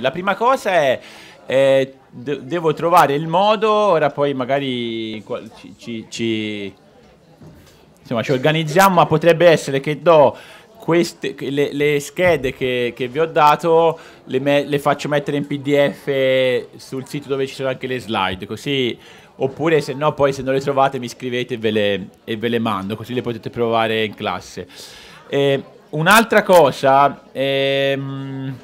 La prima cosa è eh, de devo trovare il modo, ora poi magari ci, ci, ci, insomma, ci organizziamo, ma potrebbe essere che do queste, le, le schede che, che, vi ho dato, le, me le faccio mettere in pdf sul sito dove ci sono anche le slide, così oppure se no poi se non le trovate mi scrivete e ve le, e ve le mando, così le potete provare in classe. Eh, Un'altra cosa, ehm,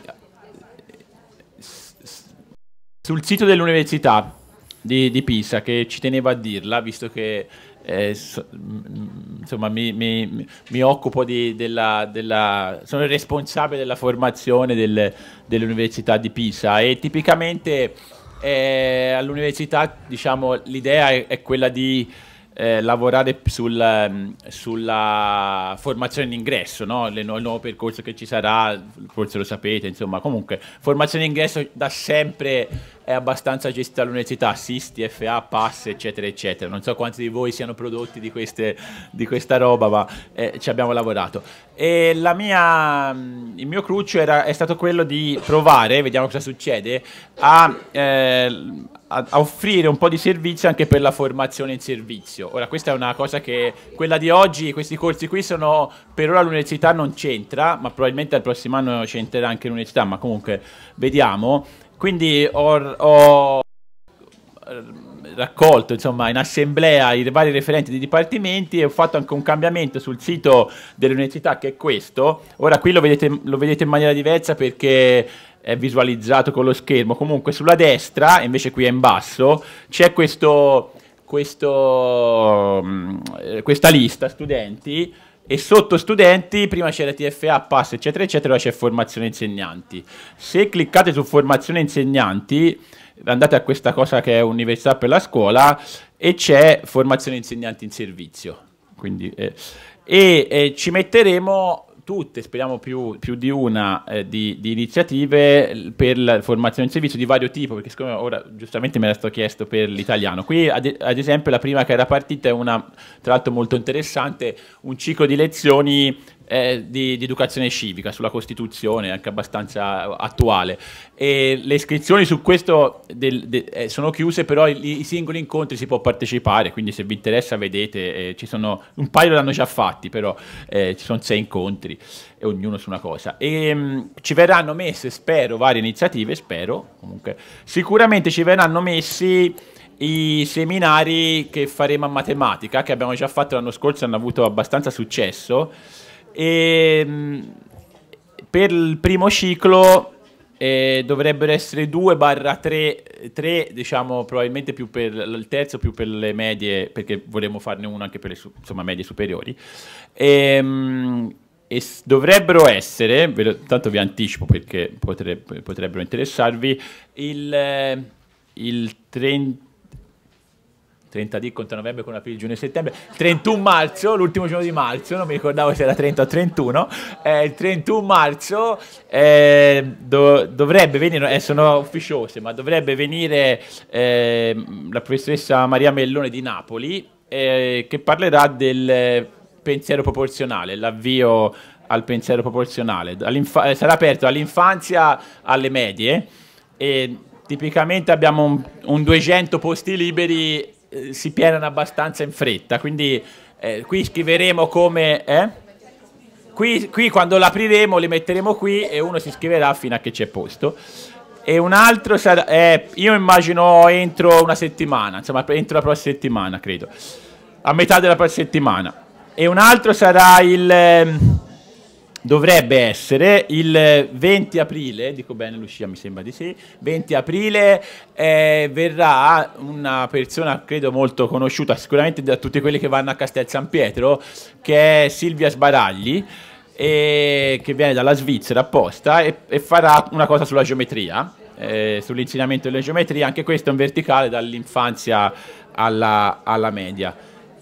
sul sito dell'Università di, di Pisa, che ci tenevo a dirla, visto che eh, so, insomma, mi, mi, mi occupo di, della, della, sono il responsabile della formazione del, dell'Università di Pisa e tipicamente eh, all'università diciamo, l'idea è, è, quella di eh, lavorare sul, sulla formazione d'ingresso, no? il nuovo percorso che ci sarà, forse lo sapete, insomma comunque formazione d'ingresso da sempre è abbastanza gestita all'università, assisti, FA, pass, eccetera, eccetera. Non so quanti di voi siano prodotti di, queste, di questa roba, ma eh, ci abbiamo lavorato. E mia, mm, il mio cruccio era, è stato quello di provare, vediamo cosa succede, a, eh, a, offrire un po' di servizio anche per la formazione in servizio. Ora, questa è una cosa che quella di oggi, questi corsi qui sono per ora l'università non c'entra, ma probabilmente al prossimo anno c'entrerà anche l'università, ma comunque vediamo. Quindi ho, ho eh, raccolto insomma, in assemblea i vari referenti di dipartimenti e ho fatto anche un cambiamento sul sito dell'università che è questo. Ora qui lo vedete, lo vedete in maniera diversa perché è visualizzato con lo schermo. Comunque sulla destra, invece qui è in basso, c'è questo, questo, mm, eh, questa lista studenti e sotto studenti prima c'era TFA, pass eccetera eccetera, ora c'è formazione insegnanti. Se cliccate su formazione insegnanti andate a questa cosa che è università per la scuola e c'è formazione insegnanti in servizio. Quindi, eh, e eh, ci metteremo tutte, speriamo più, più di una, eh, di, di, iniziative per la formazione in servizio di vario tipo, perché siccome ora giustamente me la sto chiesto per l'italiano. Qui ad, ad, esempio la prima che era partita è una, tra l'altro molto interessante, un ciclo di lezioni eh, di, di, educazione civica sulla Costituzione, anche abbastanza attuale. E le iscrizioni su questo del, de, eh, sono chiuse, però i, i, singoli incontri si può partecipare, quindi se vi interessa vedete, eh, ci sono un paio l'hanno già fatti, però eh, ci sono sei incontri e ognuno su una cosa. E, mh, mm, ci verranno messe, spero, varie iniziative, spero, comunque, sicuramente ci verranno messi i seminari che faremo a matematica, che abbiamo già fatto l'anno scorso, hanno avuto abbastanza successo e ehm, per il primo ciclo eh, dovrebbero essere 2 barra 3, 3 diciamo probabilmente più per il terzo più per le medie perché vorremmo farne uno anche per le insomma, medie superiori ehm, e, e dovrebbero essere tanto vi anticipo perché potrebbe, potrebbero interessarvi il, eh, il 30 30 di conto novembre con aprile, giugno e settembre, 31 marzo, l'ultimo giorno di marzo, non mi ricordavo se era 30 o 31, eh, il 31 marzo eh, do, dovrebbe venire, eh, sono ufficiose, ma dovrebbe venire eh, la professoressa Maria Mellone di Napoli eh, che parlerà del pensiero proporzionale, l'avvio al pensiero proporzionale, eh, sarà aperto dall'infanzia alle medie e tipicamente abbiamo un, un 200 posti liberi eh, si pienano abbastanza in fretta, quindi eh, qui scriveremo come... Eh? Qui, qui quando l'apriremo li metteremo qui e uno si scriverà fino a che c'è posto. E un altro sarà... Eh, io immagino entro una settimana, insomma entro la prossima settimana credo. A metà della prossima settimana. E un altro sarà il... Ehm, dovrebbe essere il 20 aprile, dico bene Lucia mi sembra di sì, 20 aprile eh, verrà una persona credo molto conosciuta sicuramente da tutti quelli che vanno a Castel San Pietro, che è Silvia Sbaragli che viene dalla Svizzera apposta e, e farà una cosa sulla geometria, eh, sull'insegnamento della geometria, anche questo è un verticale dall'infanzia alla, alla media.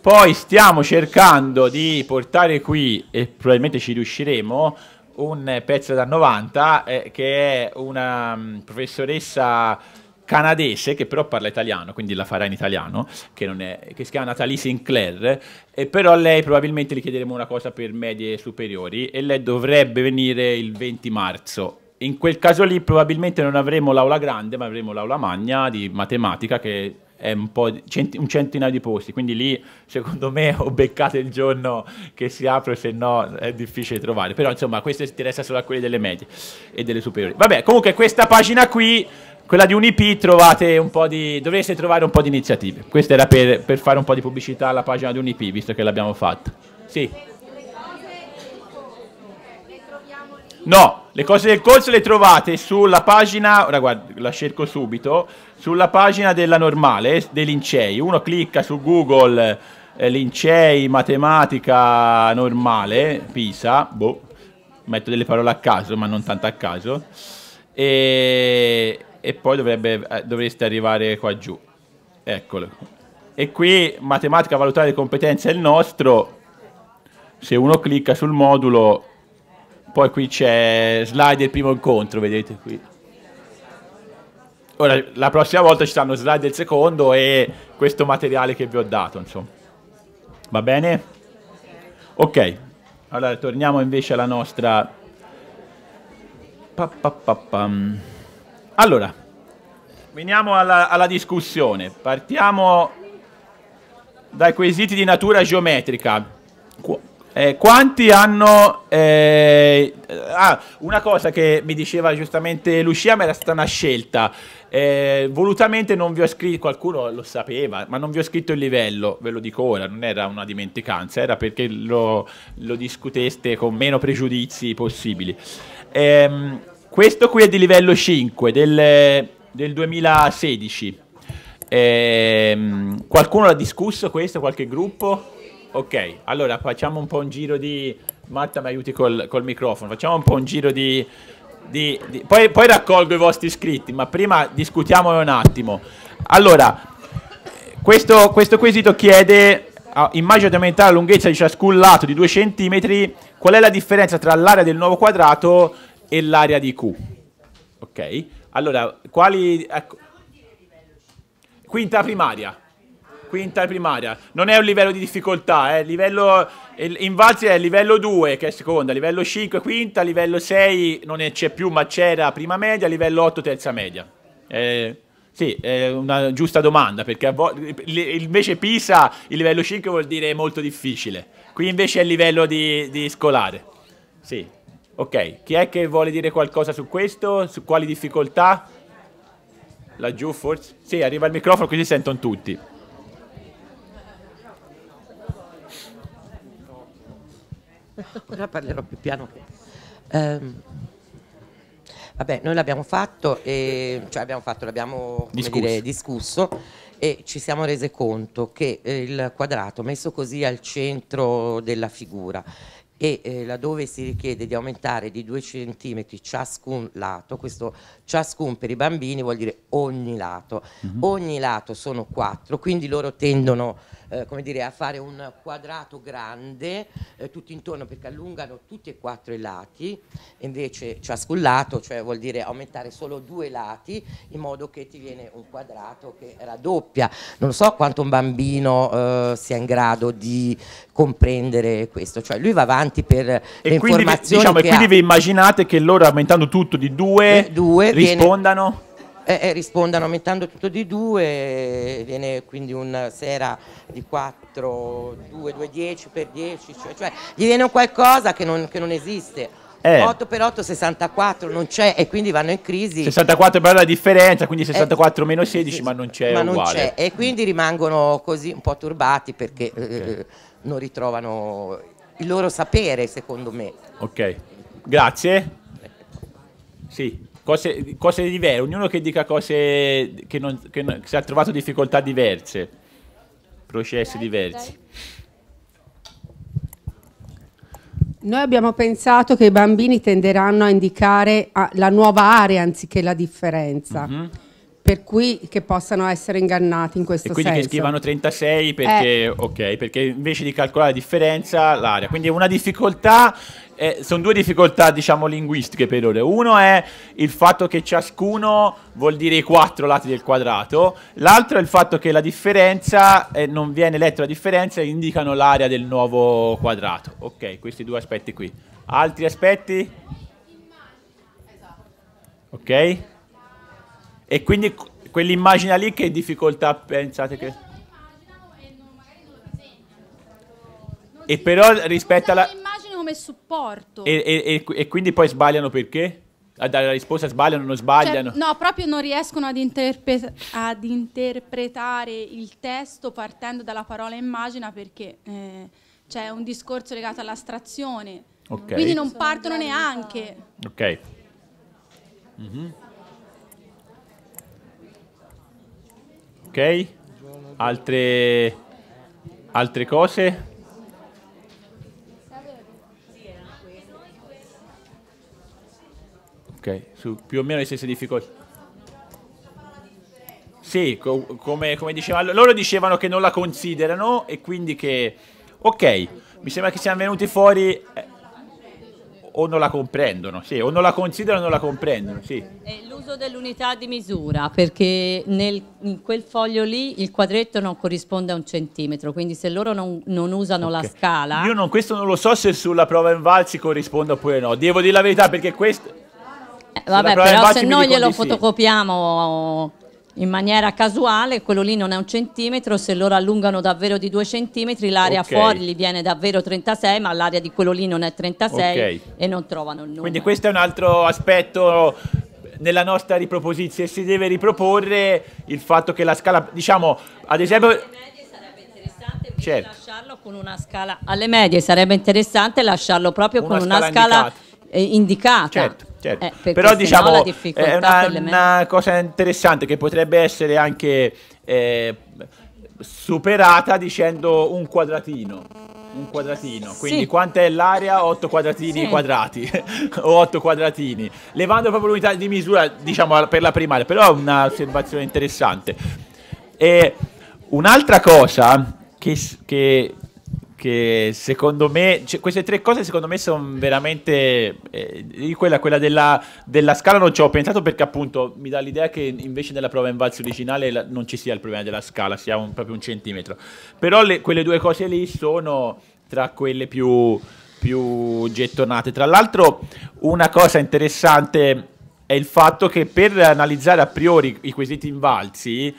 Poi stiamo cercando di portare qui, e probabilmente ci riusciremo, un pezzo da 90 eh, che è una um, professoressa canadese che però parla italiano, quindi la farà in italiano, che, è, che si chiama Natalie Sinclair, e però a lei probabilmente gli chiederemo una cosa per medie superiori e lei dovrebbe venire il 20 marzo. In quel caso lì probabilmente non avremo l'aula grande, ma avremo l'aula magna di matematica che un, centi- un, centinaio di posti, quindi lì secondo me ho beccato il giorno che si apre, se no è difficile trovare, però insomma questo interessa solo a quelli delle medie e delle superiori. Vabbè, comunque questa pagina qui, quella di Unip, trovate un po' di, dovreste trovare un po' di iniziative, questa era per, per fare un po' di pubblicità alla pagina di Unip, visto che l'abbiamo fatta. Sì. No, le cose del corso le trovate sulla pagina, ora guarda, la cerco subito, sulla pagina della normale eh, dei Lincei. Uno clicca su Google eh, Lincei matematica normale Pisa, boh, metto delle parole a caso, ma non tanto a caso. E, e poi dovrebbe, eh, dovreste arrivare qua giù. Eccolo. E qui matematica valutare le competenze è il nostro. Se uno clicca sul modulo, poi qui c'è slide del primo incontro, vedete qui. Ora, la prossima volta ci saranno slide del secondo e questo materiale che vi ho dato, insomma. Va bene? Ok. Allora, torniamo invece alla nostra... Pa, pa, pa, allora, veniamo alla, alla discussione. Partiamo dai quesiti di natura geometrica. Qu eh, quanti hanno... Eh, ah, una cosa che mi diceva giustamente Lucia, ma era stata una scelta. Eh, volutamente non vi ho scritto, qualcuno lo sapeva, ma non vi ho scritto il livello, ve lo dico ora, non era una dimenticanza, era perché lo, lo discuteste con meno pregiudizi possibili. Eh, questo qui è di livello 5 del, del 2016. Eh, qualcuno l'ha discusso questo, qualche gruppo? Ok, allora facciamo un po' un giro di... Marta mi aiuti col, col microfono, facciamo un po' un giro di di, di, poi, poi, raccolgo i vostri iscritti, ma prima discutiamone un attimo. Allora, questo, questo quesito chiede, immagino di aumentare la lunghezza di ciascun lato di 2 cm, qual è la differenza tra l'area del nuovo quadrato e l'area di Q? Ok, allora, quali... Ecco, quinta primaria quinta primaria. Non è un livello di difficoltà, è eh. Livello, in Valzi è livello 2, che è seconda, livello 5, quinta, livello 6 non c'è più, ma c'era prima media, livello 8, terza media. Eh, sì, è una giusta domanda, perché invece Pisa il livello 5 vuol dire molto difficile. Qui invece è il livello di, di scolare. Sì. Ok, chi è che vuole dire qualcosa su questo? Su quali difficoltà? Laggiù forse? Sì, arriva il microfono così sentono tutti. Ora parlerò più piano. Eh, vabbè, noi l'abbiamo fatto, e, cioè abbiamo fatto, l'abbiamo discusso. Dire, discusso. e ci siamo rese conto che eh, il quadrato messo così al centro della figura e eh, laddove si richiede di aumentare di 2 cm ciascun lato, questo ciascun per i bambini vuol dire ogni lato, mm -hmm. ogni lato sono 4, quindi loro tendono eh, come dire, a fare un quadrato grande eh, tutto intorno perché allungano tutti e quattro i lati, invece ciascun lato, cioè vuol dire aumentare solo due lati in modo che ti viene un quadrato che raddoppia. Non so quanto un bambino eh, sia in grado di comprendere questo, cioè lui va avanti per e le quindi, informazioni. Diciamo, e quindi ha. vi immaginate che loro aumentando tutto di due, due rispondano? Viene eh, rispondano aumentando tutto di 2, viene quindi una sera di 4, 2, 2, 10 per 10, cioè, cioè gli viene un qualcosa che non, che non esiste. Eh. 8 per 8 64 non c'è e quindi vanno in crisi 64 per la differenza quindi 64 eh, meno 16 sì, ma non c'è ma non c'è e quindi rimangono così un po' turbati perché okay. Eh, non ritrovano il loro sapere secondo me ok grazie sì cose, cose diverse, ognuno che dica cose che, non, che, non, che si è trovato difficoltà diverse, processi diversi. Noi abbiamo pensato che i bambini tenderanno a indicare la nuova area anziché la differenza. Mm -hmm per cui che possano essere ingannati in questo senso. e quindi senso. che scrivano 36 perché, eh. okay, perché invece di calcolare la differenza l'area. Quindi una difficoltà eh, sono due difficoltà, diciamo, linguistiche per ora. Uno è il fatto che ciascuno vuol dire i quattro lati del quadrato, l'altro è il fatto che la differenza eh, non viene letta la differenza e indicano l'area del nuovo quadrato. Ok, questi due aspetti qui. Altri aspetti? Ok. E quindi quell'immagine lì che difficoltà pensate che... E però rispetto alla... L'immagine come supporto. E, e, e, e quindi poi sbagliano perché? a dare la risposta sbagliano o non sbagliano? Cioè, no, proprio non riescono ad, interpre ad, interpretare il testo partendo dalla parola immagina perché eh, c'è un discorso legato all'astrazione. Okay. Quindi non partono neanche. Ok. Mm -hmm. Ok? Altre, altre cose? Ok, su più o meno le stesse difficoltà. Sì, co- come, come dicevano, loro dicevano che non la considerano e quindi che... Ok, mi sembra che siamo venuti fuori... Eh, o non la comprendono, sì, o non la considerano o non la comprendono. Sì. È l'uso dell'unità di misura, perché nel, in quel foglio lì il quadretto non corrisponde a un centimetro, quindi se loro non, non usano okay. la scala... Io non, questo non lo so se sulla prova in valsi corrisponde oppure no, devo dire la verità perché questo... Eh, vabbè, però se noi glielo sì. fotocopiamo in maniera casuale, quello lì non è un centimetro, se loro allungano davvero di due centimetri l'area okay. fuori gli viene davvero 36, ma l'area di quello lì non è 36 okay. e non trovano il numero. Quindi questo è un altro aspetto nella nostra riproposizione, si deve riproporre il fatto che la scala, diciamo, ad esempio... Certo. lasciarlo con una scala alle medie sarebbe interessante lasciarlo proprio una con scala una scala indicata indicata. Certo. Certo. Eh, Però diciamo no, eh, è una, una, cosa interessante che potrebbe essere anche eh, superata dicendo un quadratino. Un quadratino, quindi sì. quanta è l'area? 8 quadratini sì. quadrati o 8 quadratini, levando proprio l'unità di misura, diciamo per la primaria, però è un'osservazione interessante. E un'altra cosa che, che che secondo me, cioè, queste tre cose secondo me sono veramente, eh, quella, quella della, della, scala non ci ho pensato perché appunto mi dà l'idea che invece nella prova in valse originale la, non ci sia il problema della scala, sia un, proprio un centimetro, però le, quelle due cose lì sono tra quelle più, più gettonate. Tra l'altro una cosa interessante è il fatto che per analizzare a priori i quesiti invalsi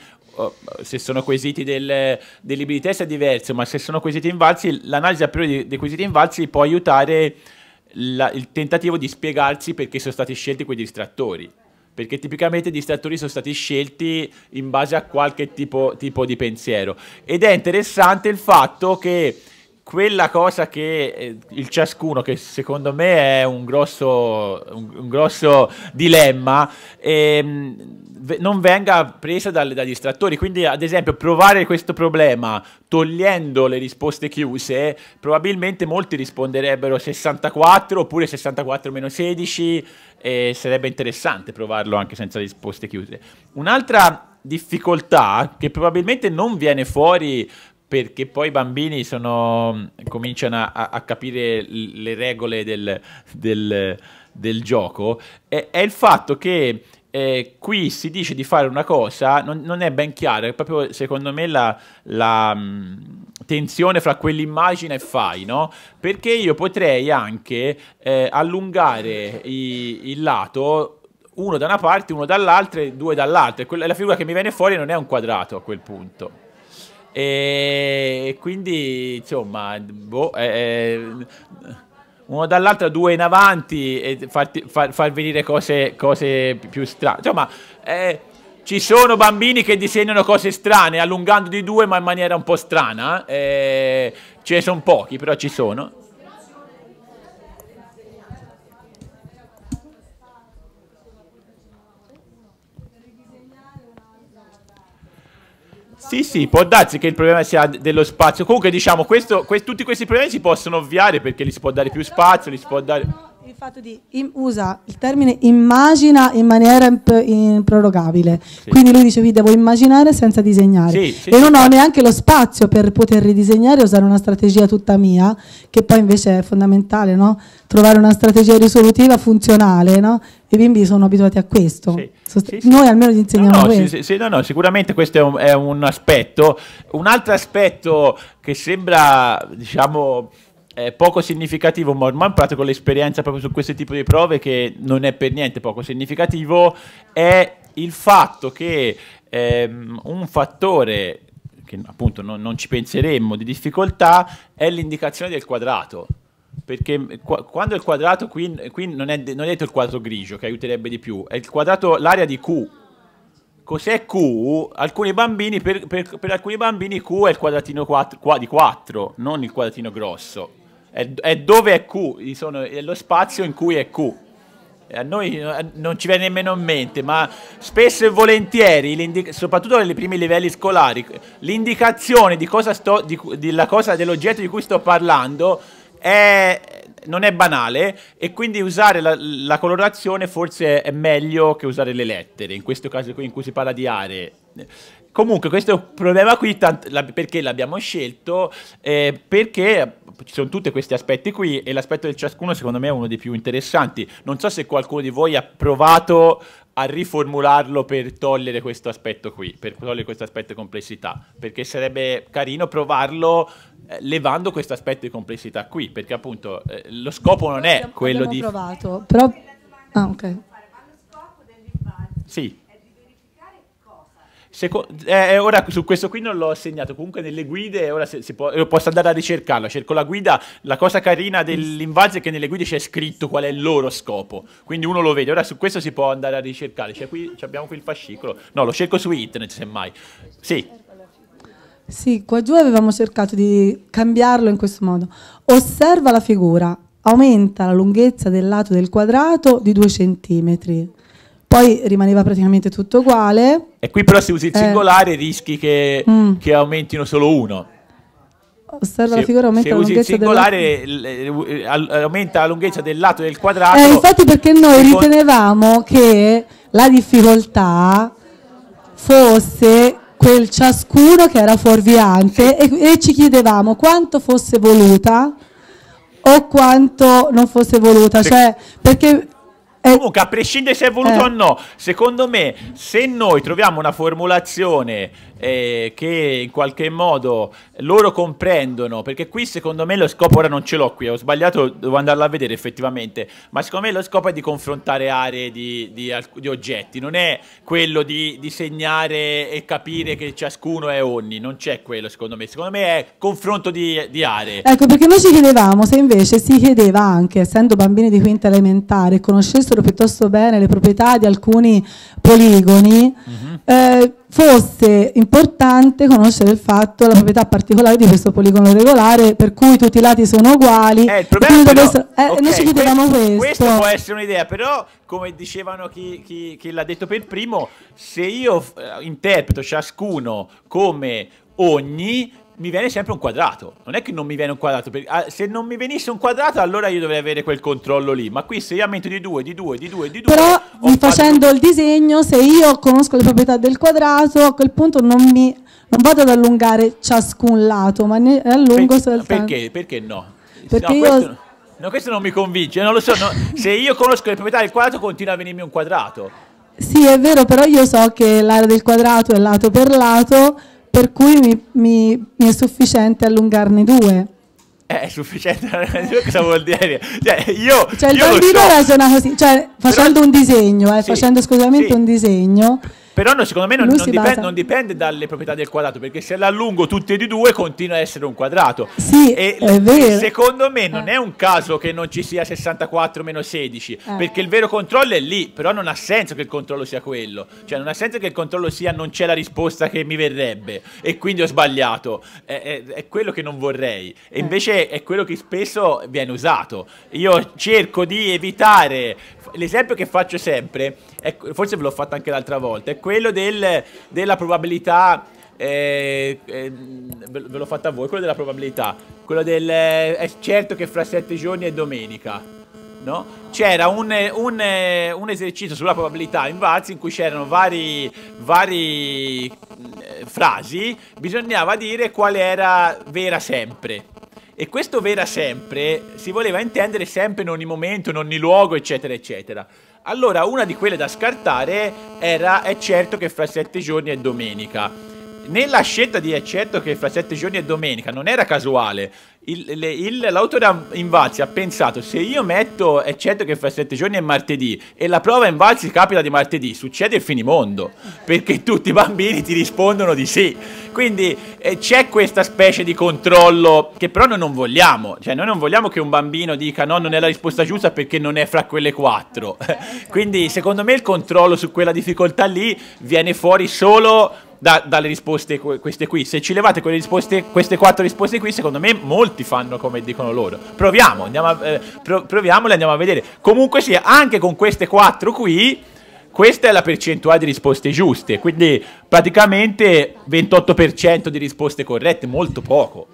se sono quesiti del, dei libri di testa è diverso, ma se sono quesiti invalsi, l'analisi a priori dei quesiti invalsi può aiutare la, il tentativo di spiegarsi perché sono stati scelti quei distrattori. Perché tipicamente i distrattori sono stati scelti in base a qualche tipo, tipo di pensiero. Ed è interessante il fatto che quella cosa che eh, il ciascuno, che secondo me è un grosso, un, un grosso dilemma, ehm, non venga presa dal, dagli estrattori. Quindi, ad esempio, provare questo problema togliendo le risposte chiuse, probabilmente molti risponderebbero 64 oppure 64 meno 16 e sarebbe interessante provarlo anche senza risposte chiuse. Un'altra difficoltà che probabilmente non viene fuori perché poi i bambini sono, cominciano a, a, capire le regole del, del, del gioco, è, è, il fatto che eh, qui si dice di fare una cosa, non, non, è ben chiaro, è proprio secondo me la, la mh, mm, tensione fra quell'immagine e fai, no? Perché io potrei anche eh, allungare i, il lato uno da una parte, uno dall'altra e due dall'altra. e La figura che mi viene fuori non è un quadrato a quel punto. E quindi, insomma, boh, eh, eh uno dall'altro, due in avanti e farti, far, far, venire cose, cose più strane. Insomma, eh, ci sono bambini che disegnano cose strane, allungando di due ma in maniera un po' strana. Eh, ce ne sono pochi, però ci sono. Sì, sì, può darsi che il problema sia dello spazio. Comunque, diciamo, questo, que- tutti questi problemi si possono ovviare perché gli si può dare più spazio, gli si può dare il fatto di in, usa il termine immagina in maniera imp, improrogabile. Sì. Quindi lui dice vi devo immaginare senza disegnare. Sì, sì, e non ho neanche lo spazio per poter ridisegnare e usare una strategia tutta mia, che poi invece è fondamentale, no? Trovare una strategia risolutiva funzionale, no? I bimbi sono abituati a questo. Sost- noi almeno gli insegniamo no, no, questo. No, no, sicuramente questo è un, è un aspetto. Un altro aspetto che sembra, diciamo è poco significativo ma ormai in pratica l'esperienza proprio su questo tipo di prove che non è per niente poco significativo è il fatto che ehm, un fattore che appunto non, non ci penseremmo di difficoltà è l'indicazione del quadrato perché qua, quando il quadrato qui, qui non, è, non, è, detto il quadrato grigio che aiuterebbe di più, è il quadrato, l'area di Q. Cos'è Q? Alcuni bambini, per, per, per, alcuni bambini Q è il quadratino 4, qua, di 4, non il quadratino grosso è, è dove è Q, sono, è lo spazio in cui è Q. A noi eh, non ci viene nemmeno in mente, ma spesso e volentieri, soprattutto nei primi livelli scolari, l'indicazione di cosa sto, di, della cosa, dell'oggetto di cui sto parlando è, non è banale e quindi usare la, la, colorazione forse è meglio che usare le lettere, in questo caso qui in cui si parla di aree. Comunque, questo problema qui, la, perché l'abbiamo scelto? Eh, perché ci sono tutti questi aspetti qui e l'aspetto del ciascuno secondo me è uno dei più interessanti. Non so se qualcuno di voi ha provato a riformularlo per togliere questo aspetto qui, per togliere questo aspetto di complessità, perché sarebbe carino provarlo eh, levando questo aspetto di complessità qui, perché appunto eh, lo scopo non è abbiamo, quello abbiamo di... provato, però... Ah, ok. Sì. Seco- eh, eh, ora su questo qui non l'ho segnato, comunque nelle guide ora se, se può, eh, posso andare a ricercarlo cerco la guida, la cosa carina dell'invase è che nelle guide c'è scritto qual è il loro scopo, quindi uno lo vede, ora su questo si può andare a ricercare, cioè, qui, abbiamo qui il fascicolo, no lo cerco su internet semmai, sì. Sì, qua giù avevamo cercato di cambiarlo in questo modo, osserva la figura, aumenta la lunghezza del lato del quadrato di 2 centimetri poi rimaneva praticamente tutto uguale. E qui però se usi il eh. singolare rischi che, mm. che aumentino solo uno. Osserva se, la figura aumenta la lunghezza singolare, della... aumenta la lunghezza del lato del quadrato. Eh, infatti perché noi ritenevamo che la difficoltà fosse quel ciascuno che era fuorviante e, e ci chiedevamo quanto fosse voluta o quanto non fosse voluta, cioè perché eh. Comunque, a prescindere se è voluto eh. o no, secondo me, se noi troviamo una formulazione eh, che in qualche modo loro comprendono, perché qui secondo me lo scopo, ora non ce l'ho qui, ho sbagliato, devo andarla a vedere effettivamente, ma secondo me lo scopo è di confrontare aree di, di, di oggetti, non è quello di, di segnare e capire che ciascuno è ogni, non c'è quello secondo me, secondo me è confronto di, di aree. Ecco perché noi ci chiedevamo se invece si chiedeva anche, essendo bambini di quinta elementare, conoscessero piuttosto bene le proprietà di alcuni poligoni, mm -hmm. eh, fosse importante conoscere il fatto, la proprietà particolare di questo poligono regolare, per cui tutti i lati sono uguali. Eh, il problema però, dovessero, eh, okay, noi ci chiedevamo questo, questo. può essere un'idea, però come dicevano chi, chi, chi l'ha detto per primo, se io eh, interpreto ciascuno come ogni mi viene sempre un quadrato. Non è che non mi viene un quadrato. Ah, se non mi venisse un quadrato, allora io dovrei avere quel controllo lì. Ma qui se io metto di 2, di 2, di 2, di 2. Però facendo il disegno, se io conosco le proprietà del quadrato, a quel punto non mi. Non vado ad allungare ciascun lato, ma ne allungo perché, soltanto. Perché? Perché no? Perché no, io... questo, no, questo non mi convince, non lo so. No, se io conosco le proprietà del quadrato, continua a venirmi un quadrato. Sì, è vero, però io so che l'area del quadrato è lato per lato per cui mi, mi, mi è sufficiente allungarne due. Eh, è sufficiente, cosa vuol dire? Cioè, io, cioè il io bambino so. ragiona così, cioè facendo Però... un disegno, eh, sì, facendo scusamente sì. un disegno, però no, secondo me non, non, dipende, non, dipende, dalle proprietà del quadrato, perché se l'allungo tutti e di due continua a essere un quadrato. Sì, e è vero. Secondo me non eh. è un caso che non ci sia 64 meno 16, eh. perché il vero controllo è lì, però non ha senso che il controllo sia quello. Cioè non ha senso che il controllo sia non c'è la risposta che mi verrebbe e quindi ho sbagliato. È, è, è quello che non vorrei. E eh. invece è quello che spesso viene usato. Io cerco di evitare l'esempio che faccio sempre è, forse ve l'ho fatto anche l'altra volta, è quello del, della probabilità... Eh, eh, ve l'ho fatta a voi, quello della probabilità. Quello del... Eh, è certo che fra sette giorni è domenica. No? C'era un, un, un, esercizio sulla probabilità in Vaz in cui c'erano vari, vari eh, frasi, bisognava dire qual era vera sempre. E questo vera sempre si voleva intendere sempre in ogni momento, in ogni luogo, eccetera, eccetera. Allora, una di quelle da scartare era è certo che fra sette giorni è domenica. Nella scelta di è certo che fra sette giorni è domenica non era casuale, l'autore Invalsi ha pensato se io metto è certo che fra sette giorni è martedì e la prova Invalsi capita di martedì succede il finimondo perché tutti i bambini ti rispondono di sì quindi eh, c'è questa specie di controllo che però noi non vogliamo cioè noi non vogliamo che un bambino dica no non è la risposta giusta perché non è fra quelle quattro quindi secondo me il controllo su quella difficoltà lì viene fuori solo da, dalle risposte queste qui se ci levate quelle risposte, queste quattro risposte qui secondo me molto tutti fanno come dicono loro. Proviamo, andiamo a, eh, pro proviamole, andiamo a vedere. Comunque sia, anche con queste quattro qui, questa è la percentuale di risposte giuste, quindi praticamente 28% di risposte corrette, molto poco,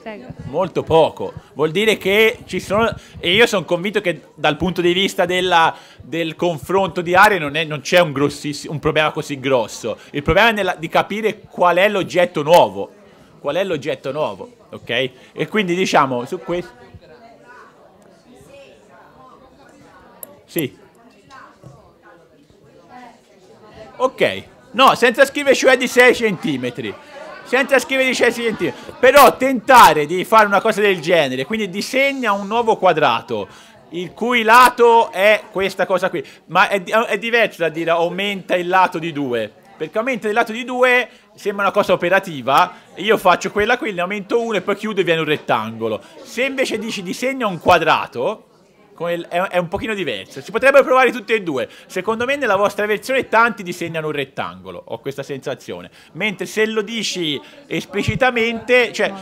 molto poco. Vuol dire che ci sono, e io sono convinto che dal punto di vista della, del confronto di aree non, c'è un, un, problema così grosso, il problema è nella, di capire qual è l'oggetto nuovo qual è l'oggetto nuovo, ok? E quindi diciamo su questo... Sì. Ok. No, senza scrivere cioè di 6 cm, senza scrivere di 6 cm. Però tentare di fare una cosa del genere, quindi disegna un nuovo quadrato il cui lato è questa cosa qui, ma è, è diverso da dire aumenta il lato di 2, perché aumenta il lato di 2 sembra una cosa operativa, io faccio quella qui, ne aumento uno e poi chiudo e viene un rettangolo. Se invece dici disegna un quadrato, è, è, un pochino diverso. Si potrebbero provare tutte e due. Secondo me nella vostra versione tanti disegnano un rettangolo, ho questa sensazione. Mentre se lo dici esplicitamente, cioè...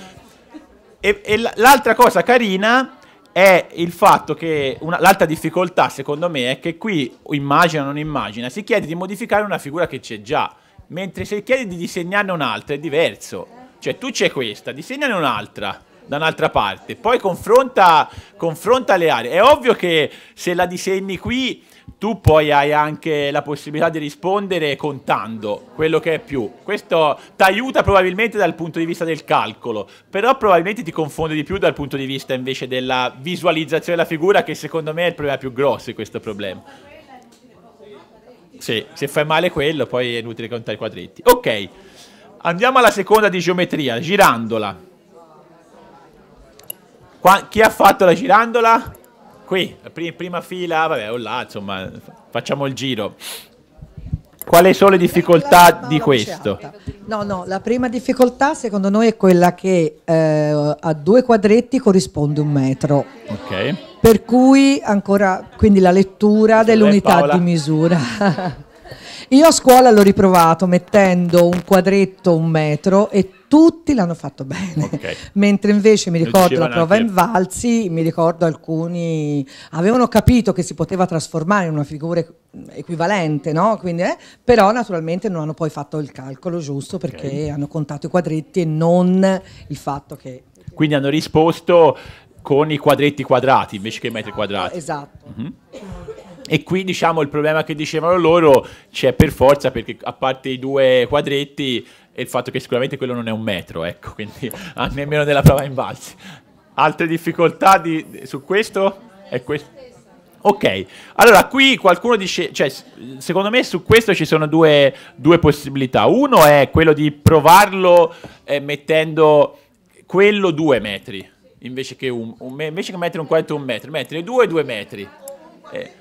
E, e l'altra cosa carina è il fatto che una, l'altra difficoltà secondo me è che qui immagina o non immagina si chiede di modificare una figura che c'è già Mentre se chiedi di disegnarne un'altra è diverso. Cioè tu c'è questa, disegnane un'altra da un'altra parte, poi confronta, confronta le aree. È ovvio che se la disegni qui tu poi hai anche la possibilità di rispondere contando quello che è più. Questo ti aiuta probabilmente dal punto di vista del calcolo, però probabilmente ti confonde di più dal punto di vista invece della visualizzazione della figura che secondo me è il problema più grosso di questo problema. Sì, se fai male quello, poi è inutile contare i quadretti. Ok, andiamo alla seconda di geometria, girandola. Qua, chi ha fatto la girandola? Qui, prima, prima fila, vabbè, o là, insomma, facciamo il giro. Quali sono le difficoltà di questo? No, no, la prima difficoltà secondo noi è quella che eh, a due quadretti corrisponde un metro. Ok. Per cui ancora, quindi la lettura dell'unità di misura. Io a scuola l'ho riprovato mettendo un quadretto, un metro e tutti l'hanno fatto bene. Okay. Mentre invece mi ricordo la prova in Valzi, mi ricordo alcuni avevano capito che si poteva trasformare in una figura equivalente, no? Quindi, eh, però naturalmente non hanno poi fatto il calcolo giusto perché okay. hanno contato i quadretti e non il fatto che... Quindi hanno risposto con i quadretti quadrati invece che i metri quadrati. Esatto. Mm-hmm. E qui diciamo il problema che dicevano loro c'è per forza perché a parte i due quadretti e il fatto che sicuramente quello non è un metro, ecco, quindi nemmeno nella prova in valsi. Altre difficoltà di, su questo? È questo? Ok, allora qui qualcuno dice, cioè, secondo me su questo ci sono due, due possibilità. Uno è quello di provarlo eh, mettendo quello due metri, invece che, un, un, invece che mettere un quadretto un metro, mettere due due metri. Eh,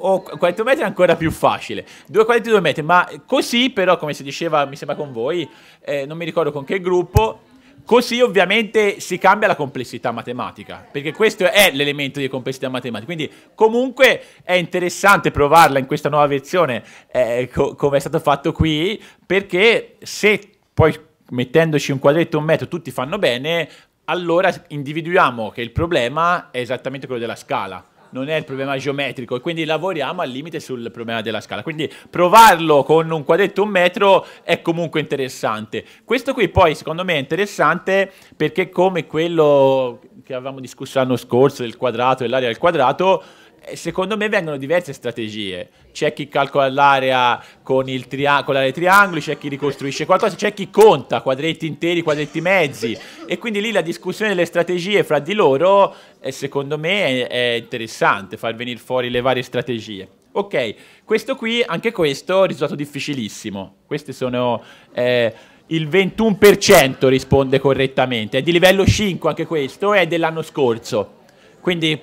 o 40 metri è ancora più facile. Due due metri, ma così però, come si diceva, mi sembra con voi, eh, non mi ricordo con che gruppo, così ovviamente si cambia la complessità matematica, perché questo è l'elemento di complessità matematica. Quindi comunque è interessante provarla in questa nuova versione, eh, co- come è stato fatto qui, perché se poi mettendoci un quadretto un metro tutti fanno bene, allora individuiamo che il problema è esattamente quello della scala non è il problema geometrico e quindi lavoriamo al limite sul problema della scala. Quindi provarlo con un quadretto un metro è comunque interessante. Questo qui poi secondo me è interessante perché come quello che avevamo discusso l'anno scorso del quadrato e l'area del quadrato, eh, secondo me vengono diverse strategie. C'è chi calcola l'area con, tria- con l'area dei triangoli, c'è chi ricostruisce qualcosa, c'è chi conta quadretti interi, quadretti mezzi. E quindi lì la discussione delle strategie fra di loro, eh, secondo me, è, è interessante far venire fuori le varie strategie. Ok, questo qui, anche questo, risultato difficilissimo. Questi sono... Eh, il 21% risponde correttamente, è di livello 5 anche questo, è dell'anno scorso. Quindi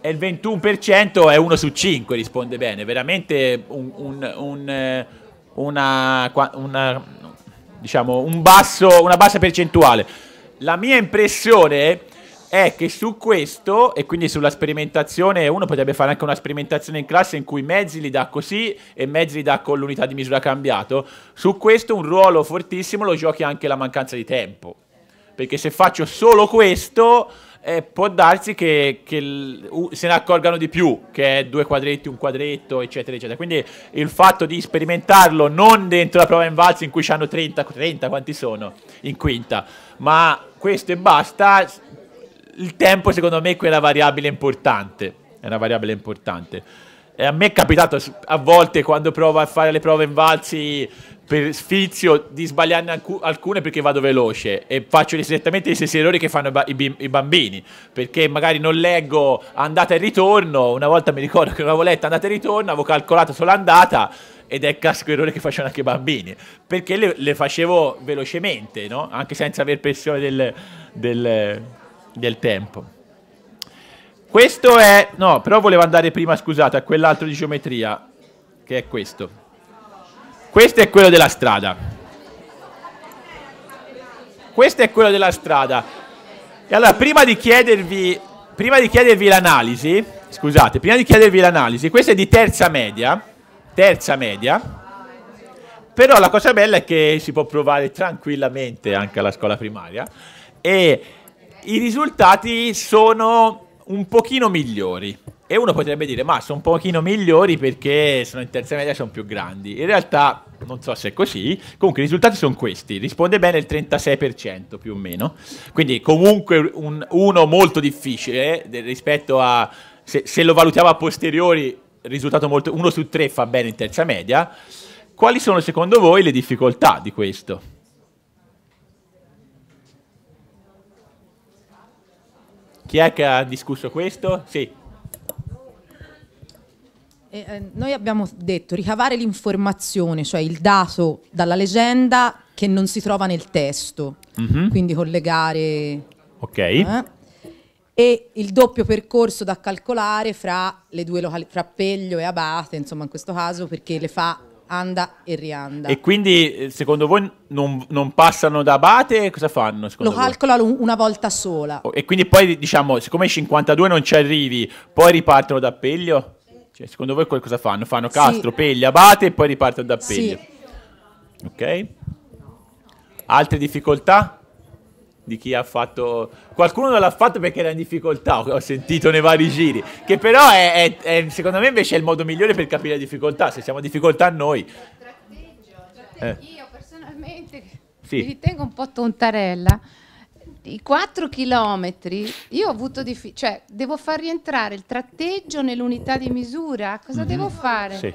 e il 21% è 1 su 5, risponde bene. Veramente un, un, un, eh, una, una, diciamo, basso, una bassa percentuale. La mia impressione è che su questo, e quindi sulla sperimentazione, uno potrebbe fare anche una sperimentazione in classe in cui mezzi li dà così e mezzi li dà con l'unità di misura cambiato. Su questo un ruolo fortissimo lo giochi anche la mancanza di tempo. Perché se faccio solo questo eh, può darsi che, che, se ne accorgano di più, che è due quadretti, un quadretto, eccetera, eccetera. Quindi il fatto di sperimentarlo non dentro la prova in valzi in cui hanno 30, 30, quanti sono, in quinta, ma questo e basta, il tempo secondo me è quella variabile importante, è una variabile importante. E a me è capitato a volte quando provo a fare le prove in valzi per sfizio di sbagliarne alc alcune perché vado veloce e faccio esattamente gli stessi errori che fanno i, i, bambini perché magari non leggo andata e ritorno una volta mi ricordo che non avevo letto andata e ritorno avevo calcolato solo andata ed è il classico errore che facevano anche i bambini perché le, le facevo velocemente no? anche senza aver pressione del, del, del tempo questo è... No, però volevo andare prima, scusate, a quell'altro di geometria, che è questo. Questo è quello della strada. Questo è quello della strada. E allora, prima di chiedervi, prima di chiedervi l'analisi, scusate, prima di chiedervi l'analisi, questa è di terza media, terza media, però la cosa bella è che si può provare tranquillamente anche alla scuola primaria e i risultati sono un pochino migliori. E uno potrebbe dire, ma sono un pochino migliori perché sono in terza media, sono più grandi. In realtà non so se è così. Comunque i risultati sono questi. Risponde bene il 36% più o meno. Quindi comunque un, uno molto difficile eh, rispetto a... Se, se, lo valutiamo a posteriori, risultato molto... Uno su tre fa bene in terza media. Quali sono secondo voi le difficoltà di questo? Chi è che ha discusso questo? Sì. Eh, eh, noi abbiamo detto ricavare l'informazione, cioè il dato dalla leggenda che non si trova nel testo, mm-hmm. quindi collegare... Ok. Eh, e il doppio percorso da calcolare fra le due locali, fra Peglio e Abate, insomma in questo caso, perché le fa anda e rianda. E quindi eh, secondo voi non, non passano da abate? Cosa fanno? Lo calcolano una volta sola. Oh, e quindi poi diciamo, siccome ai 52 non ci arrivi, poi ripartono da Peglio? Cioè, secondo voi cosa fanno? Fanno Castro, sì. Peglia, Abate e poi ripartono da Peglia. Sì. Ok? Altre difficoltà? Di chi ha fatto... Qualcuno non l'ha fatto perché era in difficoltà, ho sentito nei vari giri. Che però è, è, è secondo me invece è il modo migliore per capire la difficoltà. Se siamo in difficoltà noi... Cioè, eh. Io personalmente sì. mi ritengo un po' tontarella i 4 chilometri io ho avuto difficoltà, cioè devo far rientrare il tratteggio nell'unità di misura, cosa mm-hmm. devo fare? Sì.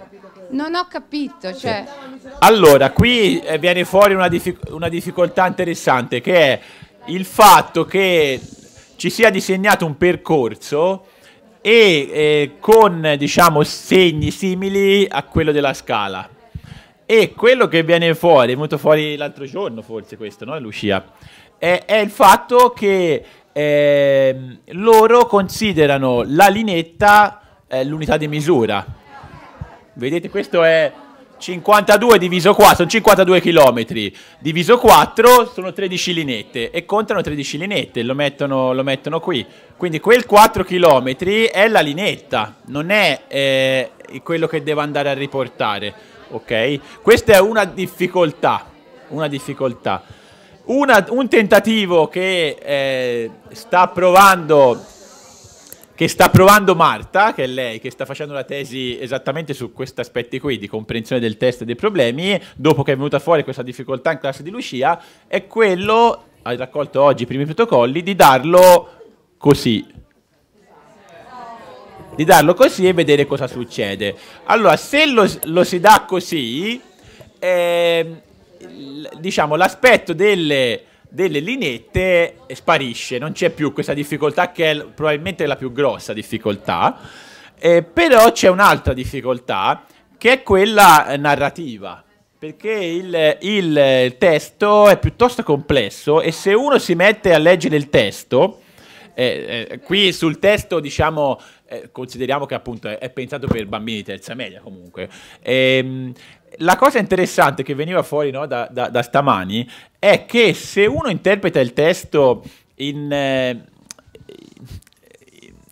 Non ho capito. Cioè... Allora, qui eh, viene fuori una, diffic- una difficoltà interessante che è il fatto che ci sia disegnato un percorso e eh, con diciamo segni simili a quello della scala. E quello che viene fuori, è venuto fuori l'altro giorno forse questo, no Lucia? è, è il fatto che eh, loro considerano la linetta eh, l'unità di misura. Vedete, questo è 52 diviso 4, sono 52 km, diviso 4 sono 13 linette e contano 13 linette, lo mettono, lo mettono qui. Quindi quel 4 km è la linetta, non è eh, quello che devo andare a riportare. Ok? Questa è una difficoltà, una difficoltà. Una, un tentativo che eh, sta provando che sta provando Marta, che è lei che sta facendo la tesi esattamente su questi aspetti qui di comprensione del test e dei problemi, dopo che è venuta fuori questa difficoltà in classe di Lucia, è quello, hai raccolto oggi i primi protocolli, di darlo così. Di darlo così e vedere cosa succede. Allora, se lo, lo si dà così, eh, diciamo, l'aspetto delle, delle linette sparisce, non c'è più questa difficoltà che è probabilmente la più grossa difficoltà, eh, però c'è un'altra difficoltà che è quella eh, narrativa, perché il, il testo è piuttosto complesso e se uno si mette a leggere il testo, eh, eh, qui sul testo diciamo eh, consideriamo che appunto è, è, pensato per bambini di terza media comunque ehm, la cosa interessante che veniva fuori no, da, da, da, stamani è che se uno interpreta il testo in... Eh,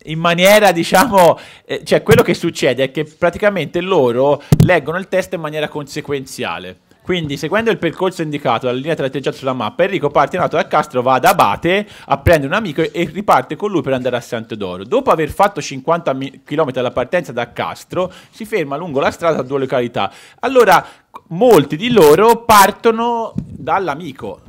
in maniera, diciamo, eh, cioè quello che succede è che praticamente loro leggono il testo in maniera conseguenziale. Quindi, seguendo il percorso indicato dalla linea tratteggiata sulla mappa, Enrico parte in nato da Castro, va ad Abate a prendere un amico e riparte con lui per andare a Sant'Odoro. Dopo aver fatto 50 km alla partenza da Castro, si ferma lungo la strada a due località. Allora, molti di loro partono dall'amico,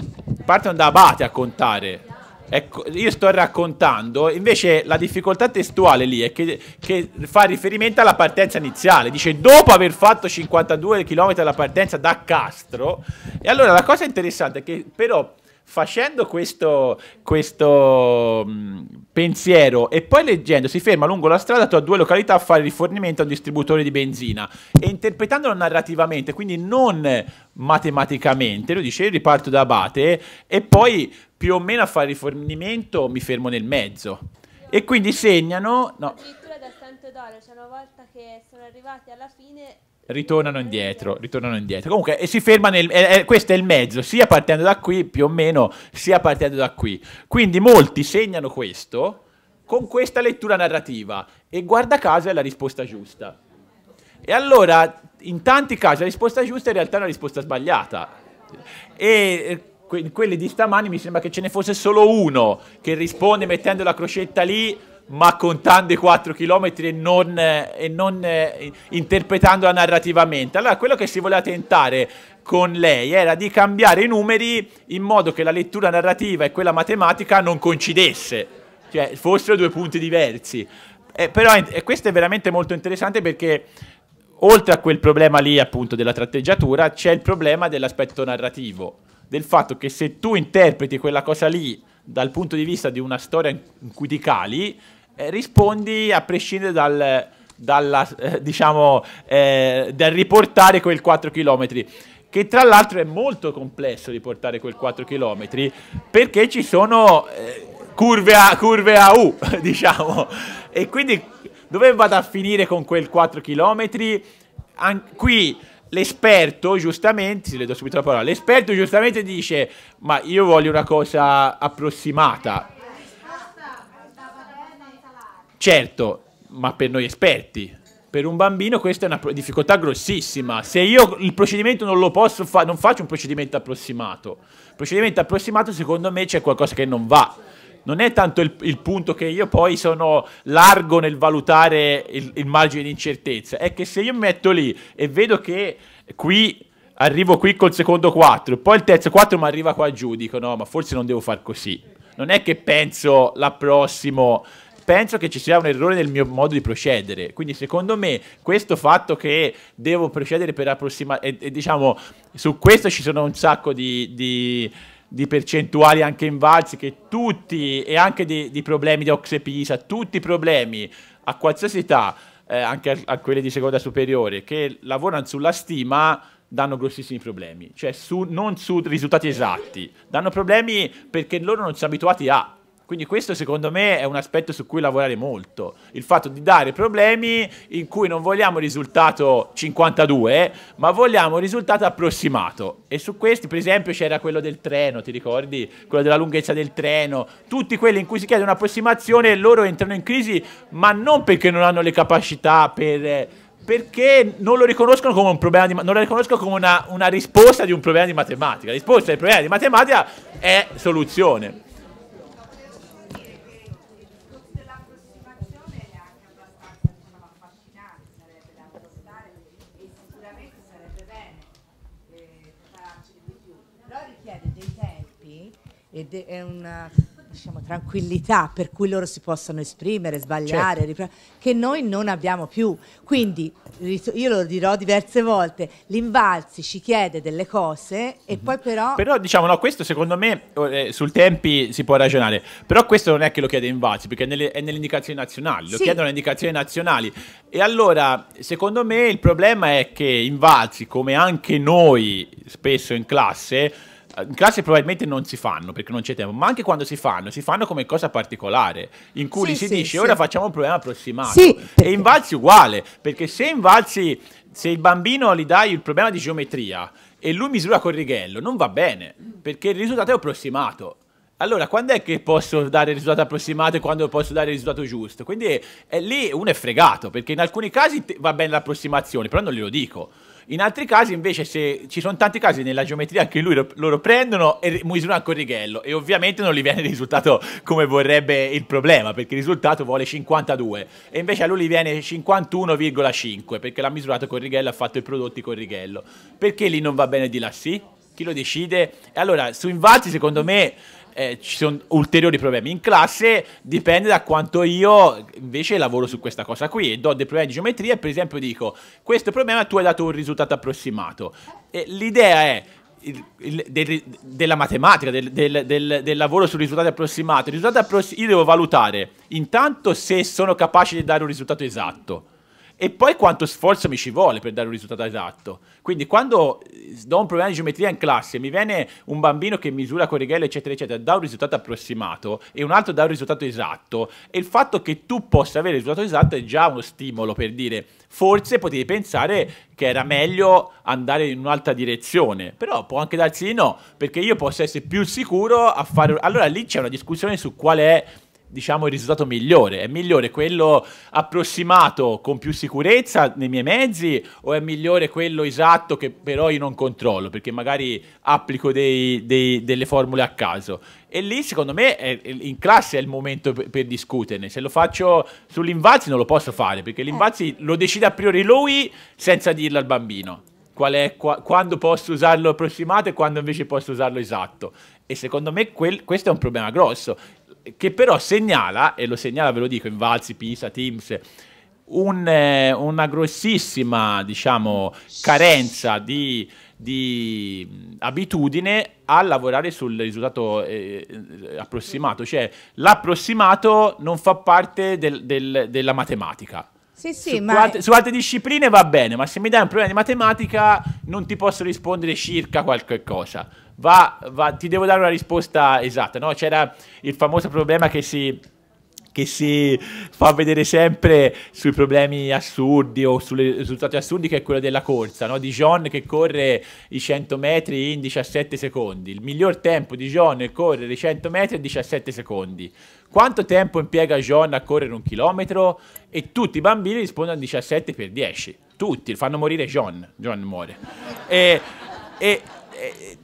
partono da Abate a contare. Ecco, io sto raccontando, invece la difficoltà testuale lì è che, che, fa riferimento alla partenza iniziale, dice dopo aver fatto 52 km alla partenza da Castro, e allora la cosa interessante è che però facendo questo, questo mm, pensiero e poi leggendo si ferma lungo la strada tra due località a fare rifornimento a un distributore di benzina e interpretandolo narrativamente quindi non matematicamente lui dice io riparto da Abate e poi più o meno a fare rifornimento mi fermo nel mezzo. E quindi segnano... No. Addirittura da Sant'Odoro, cioè una volta che sono arrivati alla fine... Ritornano indietro, ritornano indietro. Comunque e eh, si ferma nel... Eh, eh, questo è il mezzo, sia partendo da qui più o meno, sia partendo da qui. Quindi molti segnano questo con questa lettura narrativa e guarda caso è la risposta giusta. E allora in tanti casi la risposta giusta in realtà è una risposta sbagliata. E eh, que- quelli di stamani mi sembra che ce ne fosse solo uno che risponde mettendo la crocetta lì ma contando i 4 km e non, e non eh, interpretandola narrativamente. Allora quello che si voleva tentare con lei era di cambiare i numeri in modo che la lettura narrativa e quella matematica non coincidesse, cioè fossero due punti diversi. Eh, però eh, questo è veramente molto interessante perché oltre a quel problema lì appunto della tratteggiatura c'è il problema dell'aspetto narrativo del fatto che se tu interpreti quella cosa lì dal punto di vista di una storia in cui ti cali, eh, rispondi a prescindere dal, dalla, eh, diciamo, eh, dal riportare quel 4 km. Che tra l'altro è molto complesso riportare quel 4 km perché ci sono eh, curve, a, curve a U, diciamo. E quindi dove vado a finire con quel 4 km? An- qui l'esperto giustamente, le do subito la parola, l'esperto giustamente dice ma io voglio una cosa approssimata. Certo, ma per noi esperti. Per un bambino questa è una difficoltà grossissima. Se io il procedimento non lo posso fare, non faccio un procedimento approssimato. procedimento approssimato secondo me c'è qualcosa che non va non è tanto il, il, punto che io poi sono largo nel valutare il, il margine di incertezza, è che se io metto lì e vedo che qui arrivo qui col secondo 4, poi il terzo 4 mi arriva qua giù, dico no, ma forse non devo far così. Non è che penso la prossima penso che ci sia un errore nel mio modo di procedere. Quindi, secondo me, questo fatto che devo procedere per approssimare, e, e, diciamo, su questo ci sono un sacco di, di di percentuali anche in valsi che tutti, e anche di, di problemi di oxepisa tutti i problemi a qualsiasi età, eh, anche a, a quelli di seconda superiore, che lavorano sulla stima, danno grossissimi problemi, cioè su, non su risultati esatti, danno problemi perché loro non sono abituati a quindi questo secondo me è un aspetto su cui lavorare molto, il fatto di dare problemi in cui non vogliamo risultato 52, ma vogliamo risultato approssimato. E su questi, per esempio, c'era quello del treno, ti ricordi? Quello della lunghezza del treno, tutti quelli in cui si chiede un'approssimazione, e loro entrano in crisi, ma non perché non hanno le capacità per perché non lo riconoscono come un problema di non lo riconoscono come una, una risposta di un problema di matematica. La risposta del problema di matematica è soluzione. ed è una diciamo, tranquillità per cui loro si possono esprimere, sbagliare, certo. che noi non abbiamo più. Quindi, io lo dirò diverse volte, l'Invalsi ci chiede delle cose mm-hmm. poi però... Però diciamo, no, questo secondo me oh, eh, sul tempi si può ragionare, però questo non è che lo chiede Invalsi, perché è nelle, è nelle indicazioni nazionali, lo sì. chiedono le indicazioni nazionali. E allora, secondo me il problema è che Invalsi, come anche noi spesso in classe, eh, in classe probabilmente non si fanno perché non c'è tempo, ma anche quando si fanno, si fanno come cosa particolare, in cui sì, si sì, dice sì. ora facciamo un problema approssimato. Sì. E in valsi uguale, perché se in valsi, se il bambino gli dai il problema di geometria e lui misura col righello, non va bene, perché il risultato è approssimato allora quando è che posso dare il risultato approssimato e quando posso dare il risultato giusto? Quindi è, lì uno è fregato, perché in alcuni casi va bene l'approssimazione, però non glielo dico. In altri casi invece se, ci sono tanti casi nella geometria che lui, loro prendono e misurano a corrighello e ovviamente non gli viene il risultato come vorrebbe il problema perché il risultato vuole 52 e invece a lui gli viene 51,5 perché l'ha misurato corrighello ha fatto i prodotti corrighello. Perché lì non va bene di là sì? Chi lo decide? E allora su Invalsi secondo me eh, ci sono ulteriori problemi in classe, dipende da quanto io invece lavoro su questa cosa qui e do dei problemi di geometria e per esempio dico questo problema tu hai dato un risultato approssimato. E l'idea è il, il, del, della matematica, del, del, del, lavoro sul risultato approssimato. Il risultato approssimato io devo valutare intanto se sono capace di dare un risultato esatto e poi quanto sforzo mi ci vuole per dare un risultato esatto. Quindi quando eh, do un problema di geometria in classe, e mi viene un bambino che misura corrigello, eccetera, eccetera, dà un risultato approssimato e un altro dà un risultato esatto, e il fatto che tu possa avere il risultato esatto è già uno stimolo per dire forse potevi pensare che era meglio andare in un'altra direzione, però può anche darsi di no, perché io posso essere più sicuro a fare... Allora lì c'è una discussione su qual è diciamo, il risultato migliore? È migliore quello approssimato con più sicurezza nei miei mezzi o è migliore quello esatto che però io non controllo perché magari applico dei, dei, delle formule a caso? E lì secondo me è, in classe è il momento per, per discuterne. Se lo faccio sull'Invazzi non lo posso fare perché eh. l'Invazzi lo decide a priori lui senza dirlo al bambino. È, qua, quando posso usarlo approssimato e quando invece posso usarlo esatto. E secondo me quel, questo è un problema grosso che però segnala, e lo segnala ve lo dico in Valsi, Pisa, Teams, un, eh, una grossissima diciamo, carenza di, di, abitudine a lavorare sul risultato eh, approssimato, cioè l'approssimato non fa parte del, del, della matematica. Sì, sì, su, altre, su, altre, discipline va bene, ma se mi dai un problema di matematica non ti posso rispondere circa qualche cosa va, va, ti devo dare una risposta esatta, no? C'era il famoso problema che si che si fa vedere sempre sui problemi assurdi o sui risultati assurdi, che è quello della corsa, no? di John che corre i 100 metri in 17 secondi. Il miglior tempo di John è correre i 100 metri in 17 secondi. Quanto tempo impiega John a correre un chilometro? E tutti i bambini rispondono a 17 per 10. Tutti, fanno morire John. John muore. e, e, e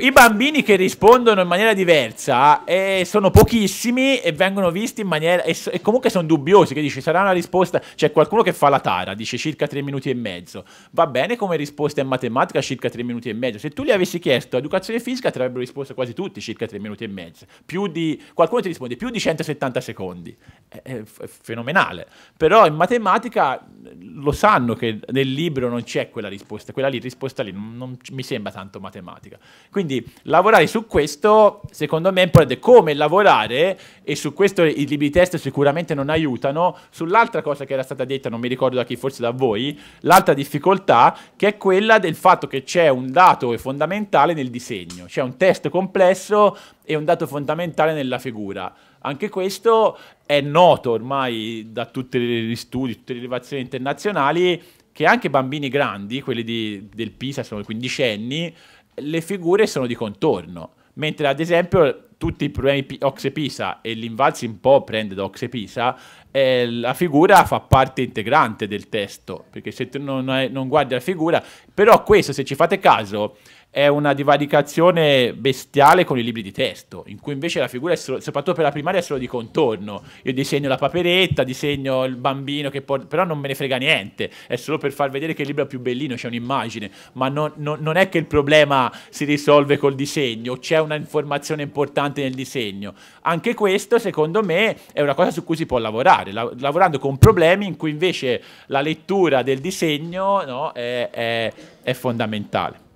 i bambini che rispondono in maniera diversa eh, sono pochissimi e vengono visti in maniera. E, so, e comunque sono dubbiosi. Che dici, sarà una risposta. C'è qualcuno che fa la tara, dice circa tre minuti e mezzo. Va bene come risposta in matematica, circa tre minuti e mezzo. Se tu gli avessi chiesto educazione fisica, ti avrebbero risposto quasi tutti circa tre minuti e mezzo. Più di, qualcuno ti risponde più di 170 secondi. È, è, è fenomenale. Però in matematica lo sanno che nel libro non c'è quella risposta. Quella lì, risposta lì non, non mi sembra tanto matematica. Quindi lavorare su questo, secondo me, è importante. Come lavorare, e su questo i libri test sicuramente non aiutano, sull'altra cosa che era stata detta, non mi ricordo da chi, forse da voi, l'altra difficoltà, che è quella del fatto che c'è un dato fondamentale nel disegno. C'è un test complesso e un dato fondamentale nella figura. Anche questo è noto ormai da tutti gli studi, tutte le rilevazioni internazionali, che anche bambini grandi, quelli di, del PISA sono i quindicenni, le figure sono di contorno, mentre ad esempio tutti i problemi P- e Pisa e l'Invalsi un po' prende da e Pisa, eh, la figura fa parte integrante del testo, perché se tu non, non guardi la figura, però questo se ci fate caso è una divaricazione bestiale con i libri di testo, in cui invece la figura, è solo, soprattutto per la primaria, è solo di contorno. Io disegno la paperetta, disegno il bambino, che porta, però non me ne frega niente, è solo per far vedere che il libro è più bellino, c'è un'immagine, ma non, non, non è che il problema si risolve col disegno, c'è una informazione importante nel disegno. Anche questo, secondo me, è una cosa su cui si può lavorare, la, lavorando con problemi in cui invece la lettura del disegno no, è, è, è fondamentale.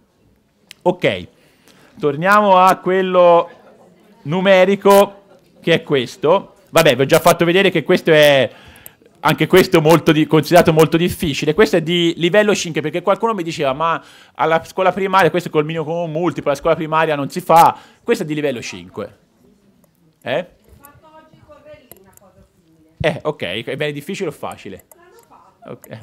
Ok, torniamo a quello numerico che è questo. Vabbè, vi ho già fatto vedere che questo è anche questo molto di, considerato molto difficile. Questo è di livello 5 perché qualcuno mi diceva "Ma alla scuola primaria questo col minimo comune multiplo, alla scuola primaria non si fa". Questo è di livello 5. Eh? Eh, ok, è bene difficile o facile? Ok,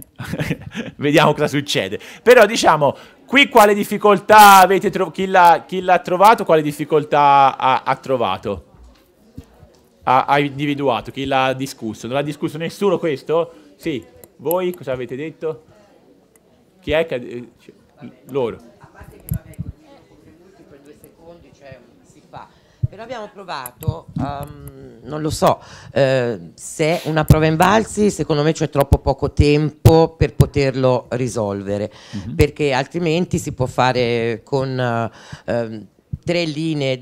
vediamo cosa succede. Però diciamo, qui quale difficoltà avete trovato? Chi, chi l'ha trovato, quale difficoltà ha, ha trovato? Ha, ha, individuato, chi l'ha discusso? Non l'ha discusso nessuno questo? Sì, voi cosa avete detto? Chi è che... Eh, cioè, loro. Però abbiamo provato, um, non lo so, eh, se una prova in valsi secondo me c'è troppo poco tempo per poterlo risolvere, mm -hmm. perché altrimenti si può fare con... Eh, tre linee,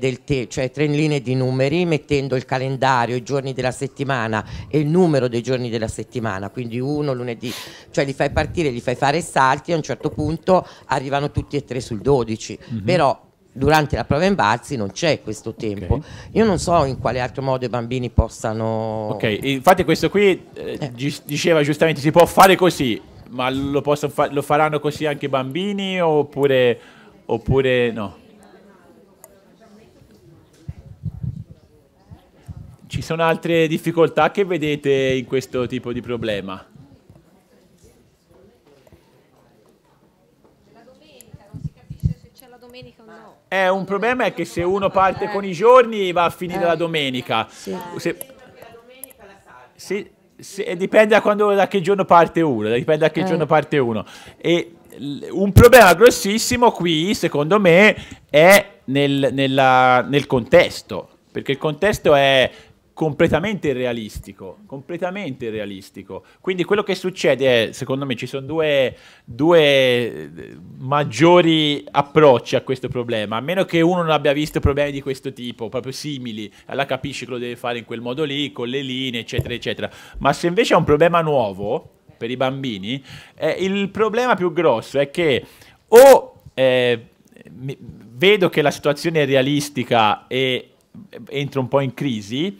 cioè tre linee, di numeri mettendo il calendario, i giorni della settimana e il numero dei giorni della settimana, quindi uno, lunedì, cioè li fai partire, li fai fare salti, e a un certo punto arrivano tutti e tre sul 12, mm -hmm. però durante la prova in Invalsi non c'è questo tempo. Okay. Io non so in quale altro modo i bambini possano... Ok, infatti questo qui eh, eh. diceva giustamente si può fare così, ma lo, fa lo faranno così anche i bambini oppure, oppure no? Ci sono altre difficoltà che vedete in questo tipo di problema? Eh, un problema è che se uno eh. parte con i giorni va a finire eh. la domenica. Sì. Se, se, se, dipende da, quando, da, che giorno parte uno, dipende da che eh. giorno parte uno. E un problema grossissimo qui, secondo me, è nel, nella, nel contesto, perché il contesto è completamente irrealistico, completamente irrealistico. Quindi quello che succede è, secondo me, ci sono due, due, maggiori approcci a questo problema, a meno che uno non abbia visto problemi di questo tipo, proprio simili, allora capisce che lo deve fare in quel modo lì, con le linee, eccetera, eccetera. Ma se invece è un problema nuovo per i bambini, eh, il problema più grosso è che o eh, vedo che la situazione è realistica e entro un po' in crisi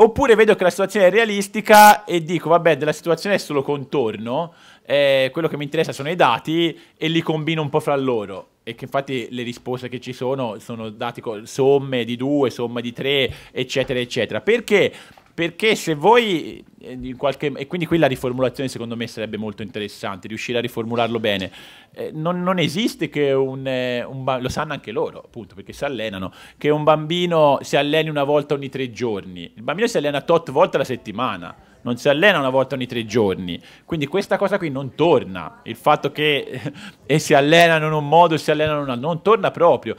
Oppure vedo che la situazione è realistica e dico, vabbè, della situazione è solo contorno, eh, quello che mi interessa sono i dati e li combino un po' fra loro. E che infatti le risposte che ci sono sono dati con somme di 2, somme di 3, eccetera, eccetera. Perché? Perché se voi eh, in qualche e quindi qui la riformulazione secondo me sarebbe molto interessante, riuscire a riformularlo bene. Eh, non, non, esiste che un, eh, un lo sanno anche loro, appunto, perché si allenano, che un bambino si alleni una volta ogni tre giorni. Il bambino si allena tot volte alla settimana non si allena una volta ogni tre giorni. Quindi questa cosa qui non torna. Il fatto che e si allenano in un modo, si allenano in un altro, non torna proprio.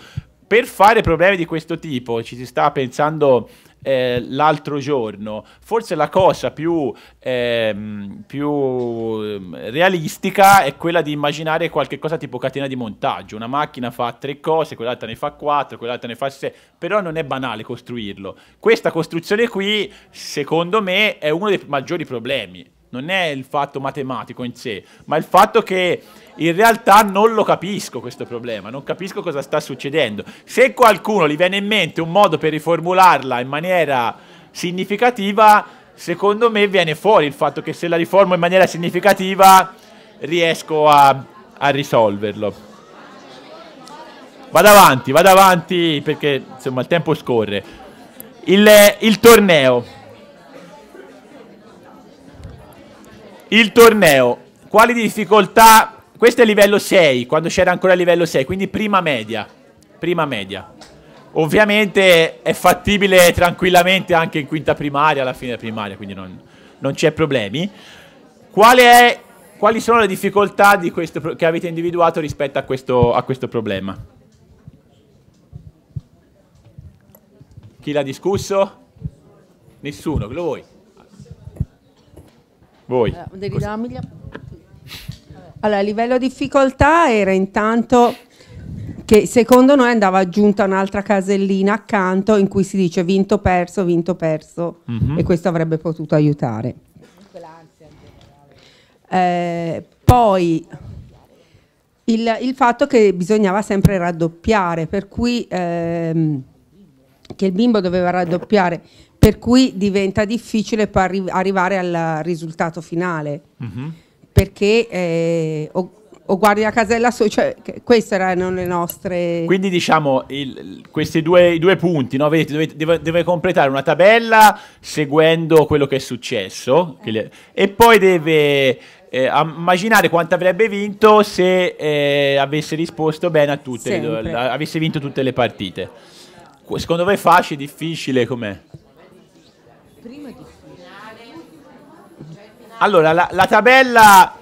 Per fare problemi di questo tipo ci si sta pensando eh, l'altro giorno, forse la cosa più, ehm, più ehm, realistica è quella di immaginare qualche cosa tipo catena di montaggio. Una macchina fa tre cose, quell'altra ne fa quattro, quell'altra ne fa sei, però non è banale costruirlo. Questa costruzione qui, secondo me, è uno dei maggiori problemi non è il fatto matematico in sé, ma il fatto che in realtà non lo capisco questo problema, non capisco cosa sta succedendo. Se qualcuno gli viene in mente un modo per riformularla in maniera significativa, secondo me viene fuori il fatto che se la riformo in maniera significativa riesco a, a risolverlo. Vado avanti, vado avanti perché insomma il tempo scorre. il, il torneo. il torneo, quali difficoltà? Questo è livello 6, quando c'era ancora livello 6, quindi prima media. Prima media. Ovviamente è fattibile tranquillamente anche in quinta primaria, alla fine primaria, quindi non, non c'è problemi. È, quali sono le difficoltà questo, che avete individuato rispetto a questo, a questo problema? Chi l'ha discusso? Nessuno, lo voi. Voi. Eh, allora, a livello di difficoltà era intanto che secondo noi andava aggiunta un'altra casellina accanto in cui si dice vinto perso, vinto perso mm -hmm. e questo avrebbe potuto aiutare. Eh, poi il, il, fatto che bisognava sempre raddoppiare, per cui ehm, che il bimbo doveva raddoppiare per cui diventa difficile poi arri arrivare al risultato finale mm -hmm. perché eh, o, o, guardi la casella so, cioè, queste erano le nostre quindi diciamo il, questi due, due punti no? Vedete, dovete, deve, deve, completare una tabella seguendo quello che è successo eh. che le, e poi deve eh, immaginare quanto avrebbe vinto se eh, avesse risposto bene a tutte le, avesse vinto tutte le partite secondo voi è facile, difficile com'è? prima è Allora, la, la tabella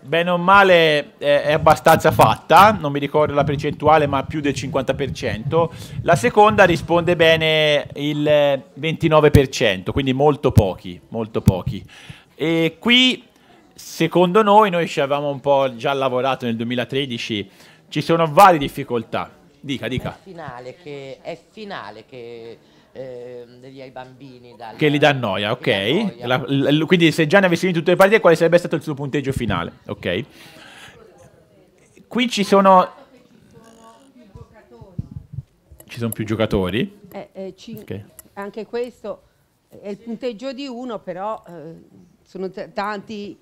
bene o male eh, è abbastanza fatta, non mi ricordo la percentuale, ma più del 50%. La seconda risponde bene il 29%, quindi molto pochi, molto pochi. E qui, secondo noi, noi ci avevamo un po' già lavorato nel 2013, ci sono varie difficoltà. Dica, dica. È finale che, è finale che eh, ai bambini. Dalla, che li dà noia, ok. Noia. La, la, quindi se Gianni avesse vinto tutte le partite, quale sarebbe stato il suo punteggio finale? Ok. Qui ci sono... Ci sono più giocatori? Eh, eh, okay. Anche questo è il punteggio di uno, però eh, sono tanti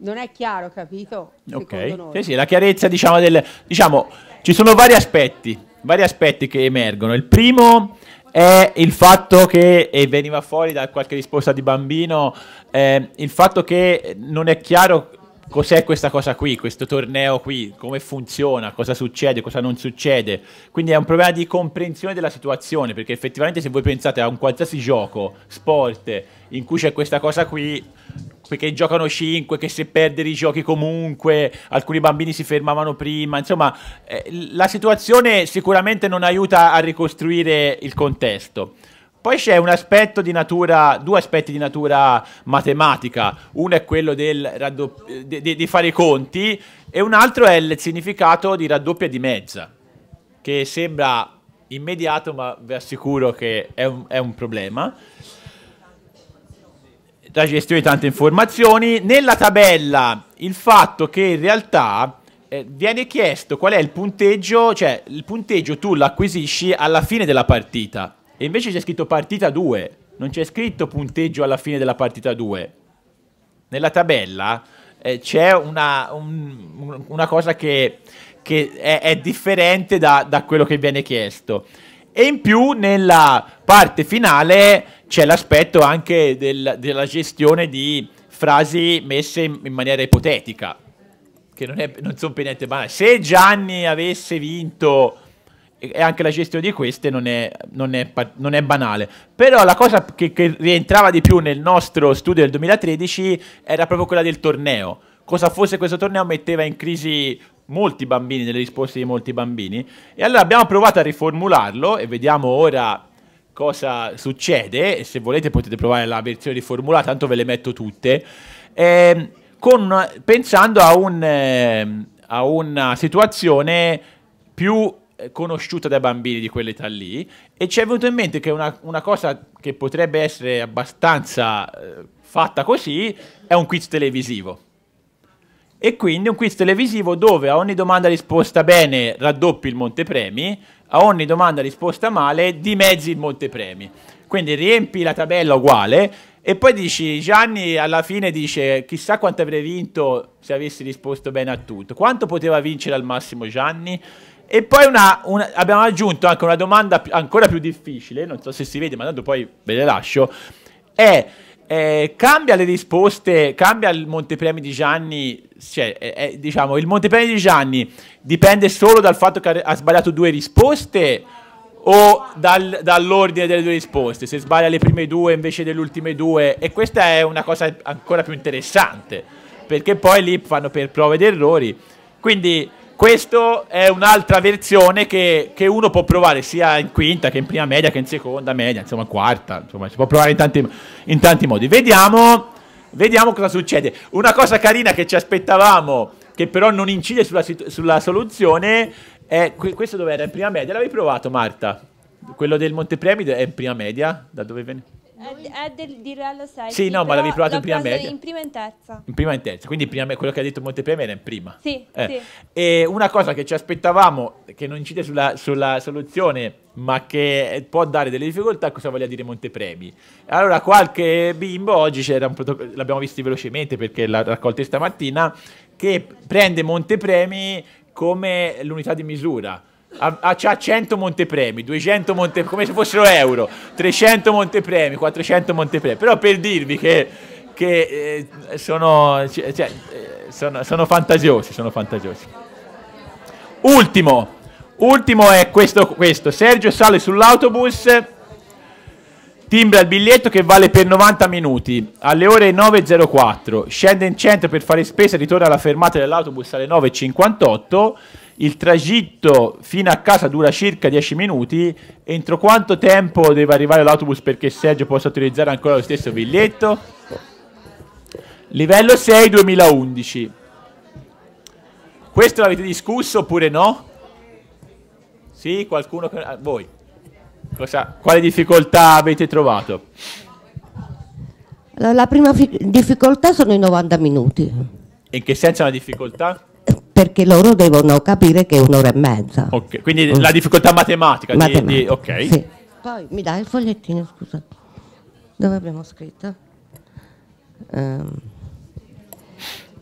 non è chiaro, capito? Ok, sì, sì, la chiarezza diciamo del... Diciamo, ci sono vari aspetti, vari aspetti che emergono. Il primo è il fatto che, e veniva fuori da qualche risposta di bambino, eh, il fatto che non è chiaro cos'è questa cosa qui, questo torneo qui, come funziona, cosa succede, cosa non succede. Quindi è un problema di comprensione della situazione, perché effettivamente se voi pensate a un qualsiasi gioco, sport, in cui c'è questa cosa qui che giocano 5, che se perdere i giochi comunque, alcuni bambini si fermavano prima, insomma eh, la situazione sicuramente non aiuta a ricostruire il contesto. Poi c'è un aspetto di natura, due aspetti di natura matematica, uno è quello di, di fare i conti e un altro è il significato di raddoppia di mezza, che sembra immediato ma vi assicuro che è un, è un problema da di tante informazioni. Nella tabella il fatto che in realtà eh, viene chiesto qual è il punteggio, cioè il punteggio tu lo acquisisci alla fine della partita e invece c'è scritto partita 2, non c'è scritto punteggio alla fine della partita 2. Nella tabella eh, c'è una, un, una, cosa che, che è, è, differente da, da quello che viene chiesto. E in più nella parte finale c'è l'aspetto anche del, della gestione di frasi messe in, in maniera ipotetica, che non, non sono per niente banali. Se Gianni avesse vinto, e anche la gestione di queste non è, non è, non è banale. Però la cosa che, che rientrava di più nel nostro studio del 2013 era proprio quella del torneo. Cosa fosse questo torneo metteva in crisi molti bambini, nelle risposte di molti bambini. E allora abbiamo provato a riformularlo e vediamo ora cosa succede, se volete potete provare la versione di formula, tanto ve le metto tutte, eh, con, pensando a, un, eh, a una situazione più eh, conosciuta dai bambini di quell'età lì e ci è venuto in mente che una, una cosa che potrebbe essere abbastanza eh, fatta così è un quiz televisivo. E quindi un quiz televisivo dove a ogni domanda risposta bene raddoppi il montepremi, a ogni domanda risposta male dimezzi il montepremi. Quindi riempi la tabella uguale e poi dici, Gianni alla fine dice chissà quanto avrei vinto se avessi risposto bene a tutto. Quanto poteva vincere al massimo Gianni? E poi una, una, abbiamo aggiunto anche una domanda ancora più difficile, non so se si vede, ma tanto poi ve le lascio, è eh, cambia le risposte, cambia il montepremi di Gianni, cioè, eh, eh diciamo, il montepremi di Gianni dipende solo dal fatto che ha sbagliato due risposte o dal, dall'ordine delle due risposte, se sbaglia le prime due invece delle ultime due, e questa è una cosa ancora più interessante, perché poi lì fanno per prove ed errori, quindi questa è un'altra versione che, che, uno può provare sia in quinta che in prima media che in seconda media, insomma quarta, insomma si può provare in tanti, in tanti modi. Vediamo, vediamo cosa succede. Una cosa carina che ci aspettavamo, che però non incide sulla, sulla soluzione, è questo dove era in prima media? L'avevi provato Marta? Quello del Montepremi è in prima media? Da dove veniva? È, del, di Real Society. Sì, no, ma l'avevi provato in prima media. In prima e in terza. In prima e in terza, quindi prima, quello che ha detto Montepremi era in prima. Sì, eh. sì, E una cosa che ci aspettavamo, che non incide sulla, sulla soluzione, ma che può dare delle difficoltà, cosa voglia dire Montepremi? Allora, qualche bimbo, oggi l'abbiamo visto velocemente perché l'ha raccolto stamattina, che prende Montepremi come l'unità di misura ha, ha, 100 montepremi, 200 montepremi, come se fossero euro, 300 montepremi, 400 montepremi. Però per dirvi che, che eh, sono, cioè, cioè eh, sono, sono fantasiosi, sono fantasiosi. Ultimo, ultimo è questo, questo. Sergio sale sull'autobus Timbra il biglietto che vale per 90 minuti. Alle ore 9.04 scende in centro per fare spesa e ritorna alla fermata dell'autobus alle 9.58. Il tragitto fino a casa dura circa 10 minuti. Entro quanto tempo deve arrivare l'autobus perché Sergio possa utilizzare ancora lo stesso biglietto? Livello 6 2011. Questo l'avete discusso oppure no? Sì, qualcuno... Ah, voi. Cosa, quale difficoltà avete trovato? La prima difficoltà sono i 90 minuti. In che senso la difficoltà? Perché loro devono capire che è un'ora e mezza. Okay, quindi mm. la difficoltà matematica. matematica. Di, di, okay. sì. Poi mi dai il fogliettino, scusa. Dove abbiamo scritto? Um.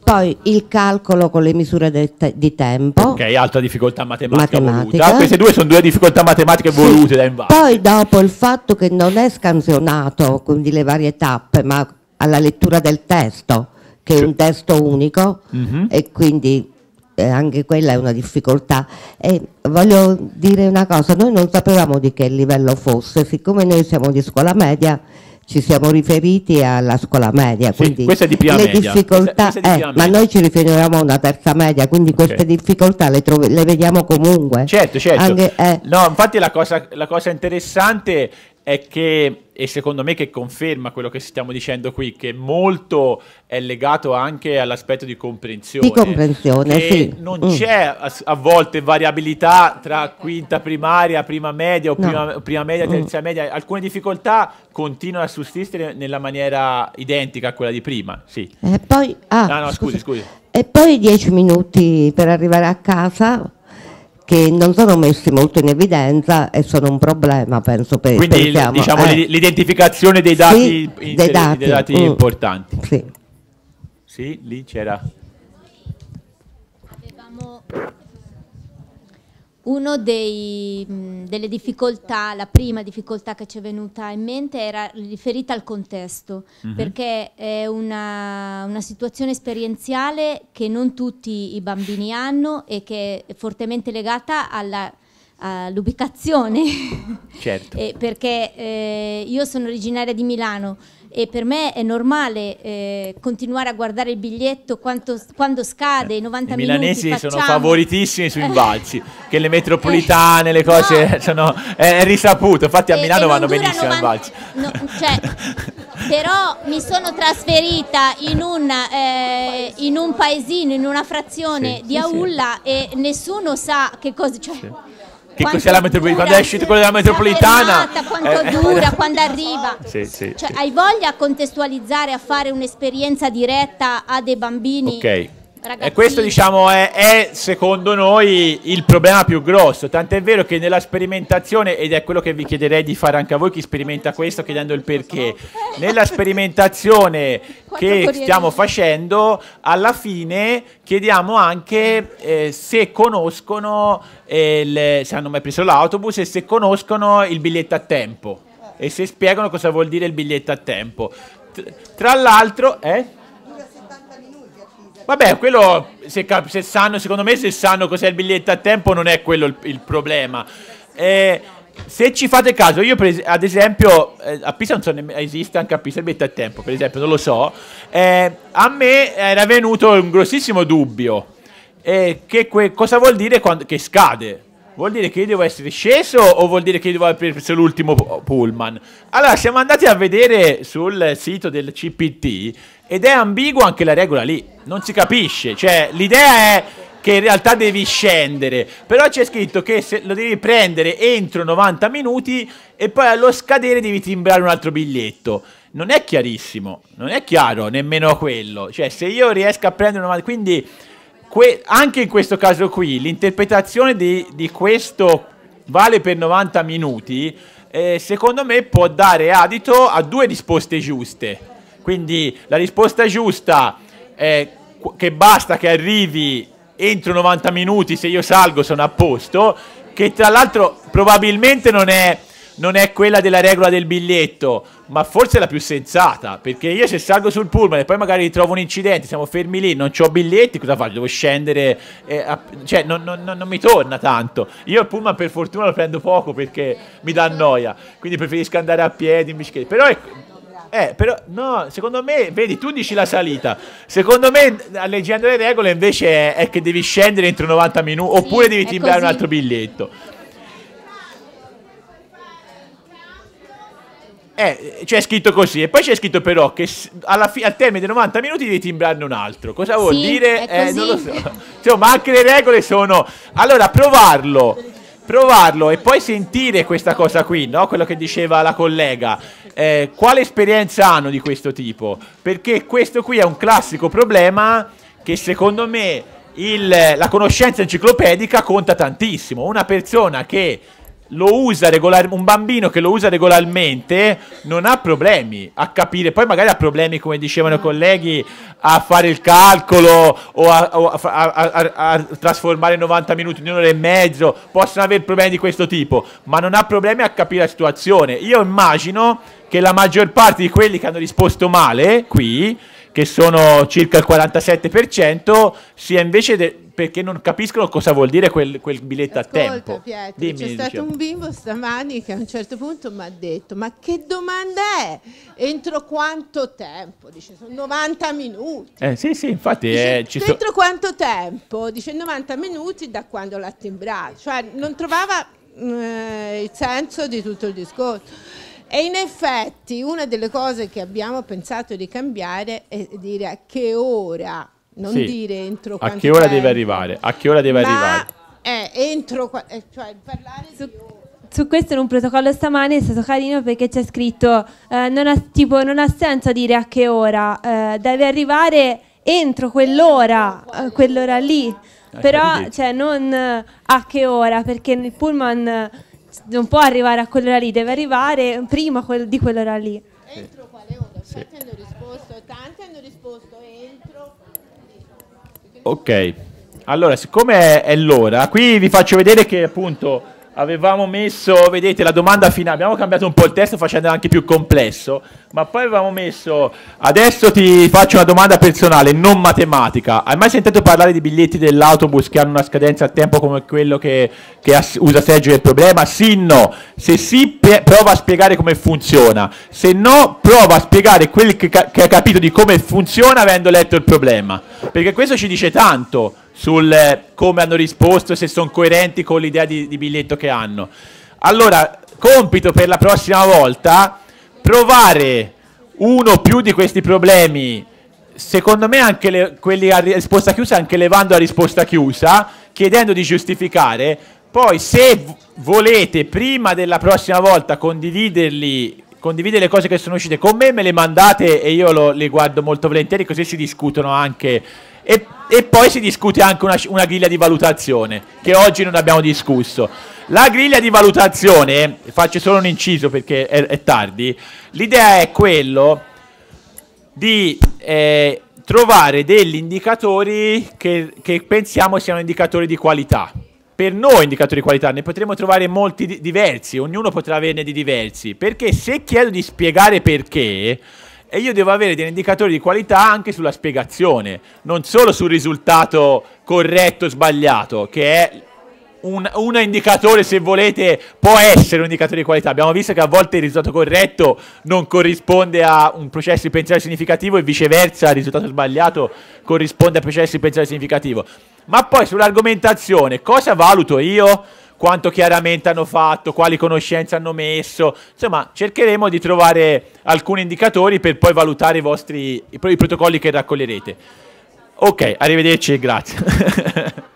Poi il calcolo con le misure te- di tempo. Ok, altra difficoltà matematica, matematica. voluta. Queste due sono due difficoltà matematiche sì. volute da invadere Poi dopo il fatto che non è scansionato, quindi le varie tappe, ma alla lettura del testo, che cioè. è un testo unico mm-hmm. e quindi eh, anche quella è una difficoltà. E voglio dire una cosa, noi non sapevamo di che livello fosse, siccome noi siamo di scuola media ci siamo riferiti alla scuola media, quindi sì, le media. difficoltà, questa, questa eh, ma noi ci riferiamo a una terza media, quindi okay. queste difficoltà le, trov- le, vediamo comunque. Certo, certo. Anche, eh. no, infatti la cosa, la cosa interessante è che, e secondo me che conferma quello che stiamo dicendo qui, che molto è legato anche all'aspetto di comprensione. Di comprensione, sì. Non mm. c'è a, a, volte variabilità tra quinta primaria, prima media o no. prima, prima, media, mm. terza mm. media. Alcune difficoltà continuano a sussistere nella maniera identica a quella di prima, sì. E poi, ah, no, ah, no, scusi. scusi. E poi dieci minuti per arrivare a casa che non sono messi molto in evidenza e sono un problema, penso. Per, Quindi pensiamo, diciamo, eh, l'identificazione dei dati, sì, dei dati, dei dati mm, importanti. Sì. sì, lì c'era. Noi Avevamo una delle difficoltà, la prima difficoltà che ci è venuta in mente era riferita al contesto, mm -hmm. perché è una, una, situazione esperienziale che non tutti i bambini hanno e che è fortemente legata all'ubicazione. All certo. perché eh, io sono originaria di Milano, e per me è normale eh, continuare a guardare il biglietto quanto, quando scade, eh, i 90 I minuti. I milanesi facciamo... sono favoritissimi sui balzi, che le metropolitane, le cose no. Eh, sono, è, risaputo, infatti a eh, Milano e vanno benissimo 90... i balzi. No, cioè, però mi sono trasferita in un, eh, in un paesino, in una frazione sì, di sì, Aulla sì. e nessuno sa che cosa... Cioè, che cos'è la metropolitana? Quando è uscito quello della metropolitana? Fermata, quanto eh, eh. dura, eh, quando arriva. Sì, sì, cioè, sì. hai voglia a contestualizzare, a fare un'esperienza diretta a dei bambini? Ok Ragazzini. E questo diciamo è, è, secondo noi il problema più grosso, tant'è vero che nella sperimentazione, ed è quello che vi chiederei di fare anche a voi chi sperimenta questo chiedendo il perché, nella sperimentazione che stiamo facendo alla fine chiediamo anche eh, se conoscono, eh, le, se hanno mai preso l'autobus e se conoscono il biglietto a tempo e se spiegano cosa vuol dire il biglietto a tempo. Tra l'altro... Eh? Vabbè, quello se, se, sanno, secondo me se sanno cos'è il biglietto a tempo non è quello il, il problema. Eh, se ci fate caso, io ad esempio eh, a Pisa non so nemmeno esiste anche a Pisa il biglietto a tempo, per esempio, non lo so. Eh, a me era venuto un grossissimo dubbio eh, che cosa vuol dire quando, che scade Vuol dire che io devo essere sceso o vuol dire che io devo aver preso l'ultimo pullman? Allora, siamo andati a vedere sul sito del CPT ed è ambigua anche la regola lì. Non si capisce. Cioè, l'idea è che in realtà devi scendere. Però c'è scritto che lo devi prendere entro 90 minuti e poi allo scadere devi timbrare un altro biglietto. Non è chiarissimo, non è chiaro nemmeno quello. Cioè, se io riesco a prendere 90 quindi que anche in questo caso qui l'interpretazione di, di, questo vale per 90 minuti eh, secondo me può dare adito a due risposte giuste quindi la risposta giusta è che basta che arrivi entro 90 minuti se io salgo sono a posto che tra l'altro probabilmente non è non è quella della regola del biglietto, ma forse è la più sensata, perché io se salgo sul pullman e poi magari trovo un incidente, siamo fermi lì, non ho biglietti, cosa faccio? Devo scendere, eh, a, cioè non, non, non, mi torna tanto. Io il pullman per fortuna lo prendo poco perché mi dà noia, quindi preferisco andare a piedi, in bicicletta, però è... Ecco, eh, però no, secondo me, vedi, tu dici la salita. Secondo me, leggendo le regole, invece è, è che devi scendere entro 90 minuti, sì, oppure devi timbrare un altro biglietto. Eh, c'è scritto così e poi c'è scritto però che al termine dei 90 minuti devi timbrarne un altro. Cosa vuol sì, dire? Eh, non lo so. Insomma, anche le regole sono... Allora, provarlo. Provarlo e poi sentire questa cosa qui, no? quello che diceva la collega. Eh, quale esperienza hanno di questo tipo? Perché questo qui è un classico problema che secondo me il, la conoscenza enciclopedica conta tantissimo. Una persona che lo usa regolarmente, un bambino che lo usa regolarmente non ha problemi a capire, poi magari ha problemi, come dicevano i colleghi, a fare il calcolo o a, a, a, a trasformare 90 minuti in un'ora e mezzo, possono avere problemi di questo tipo, ma non ha problemi a capire la situazione. Io immagino che la maggior parte di quelli che hanno risposto male qui, che sono circa il 47%, sia invece... De- perché non capiscono cosa vuol dire quel, quel biglietto Ascolta, a tempo. Pietro, Dimmi, c'è stato diciamo. un bimbo stamani che a un certo punto mi ha detto: Ma che domanda è? Entro quanto tempo? Dice: Sono 90 minuti. Eh, sì, sì, infatti. Dice, eh, ci entro so... quanto tempo? Dice: 90 minuti da quando l'ha timbrato. Cioè, non trovava eh, il senso di tutto il discorso. E in effetti una delle cose che abbiamo pensato di cambiare è dire a che ora non sì. dire entro a che ora tempo. deve arrivare, a che ora deve Ma arrivare. Eh, entro, cioè parlare su, su questo in un protocollo stamane è stato carino perché c'è scritto eh, non, ha, tipo, non, ha, senso dire a che ora, eh, deve arrivare entro quell'ora, eh, quell'ora lì, eh, però cioè, non a che ora perché il pullman non può arrivare a quell'ora lì, deve arrivare prima quel, di quell'ora lì. Entro quale ora? Sì. hanno risposto, tanti hanno risposto Ok, allora siccome è, è l'ora, qui vi faccio vedere che appunto avevamo messo, vedete, la domanda finale, abbiamo cambiato un po' il testo facendo anche più complesso, ma poi avevamo messo, adesso ti faccio una domanda personale, non matematica, hai mai sentito parlare di biglietti dell'autobus che hanno una scadenza a tempo come quello che, che usa Sergio del problema? Sì, no, se sì prova a spiegare come funziona, se no prova a spiegare quel che, che hai capito di come funziona avendo letto il problema, perché questo ci dice tanto sul eh, come hanno risposto se sono coerenti con l'idea di, di biglietto che hanno. Allora, compito per la prossima volta, provare uno o più di questi problemi, secondo me anche le, quelli a risposta chiusa, anche levando la risposta chiusa, chiedendo di giustificare. Poi se volete, prima della prossima volta, condividerli, condividere le cose che sono uscite con me, me le mandate e io lo, le guardo molto volentieri, così si discutono anche e, e poi si discute anche una, una griglia di valutazione, che oggi non abbiamo discusso. La griglia di valutazione, faccio solo un inciso perché è, è tardi, l'idea è quello di eh, trovare degli indicatori che, che, pensiamo siano indicatori di qualità. Per noi indicatori di qualità ne potremo trovare molti di- diversi, ognuno potrà averne di diversi, perché se chiedo di spiegare perché, e io devo avere degli indicatori di qualità anche sulla spiegazione, non solo sul risultato corretto o sbagliato, che è un, un, indicatore, se volete, può essere un indicatore di qualità. Abbiamo visto che a volte il risultato corretto non corrisponde a un processo di pensiero significativo e viceversa il risultato sbagliato corrisponde a un processo di pensiero significativo. Ma poi sull'argomentazione, cosa valuto io? quanto chiaramente hanno fatto, quali conoscenze hanno messo. Insomma, cercheremo di trovare alcuni indicatori per poi valutare i vostri i protocolli che raccoglierete. Ok, arrivederci e grazie.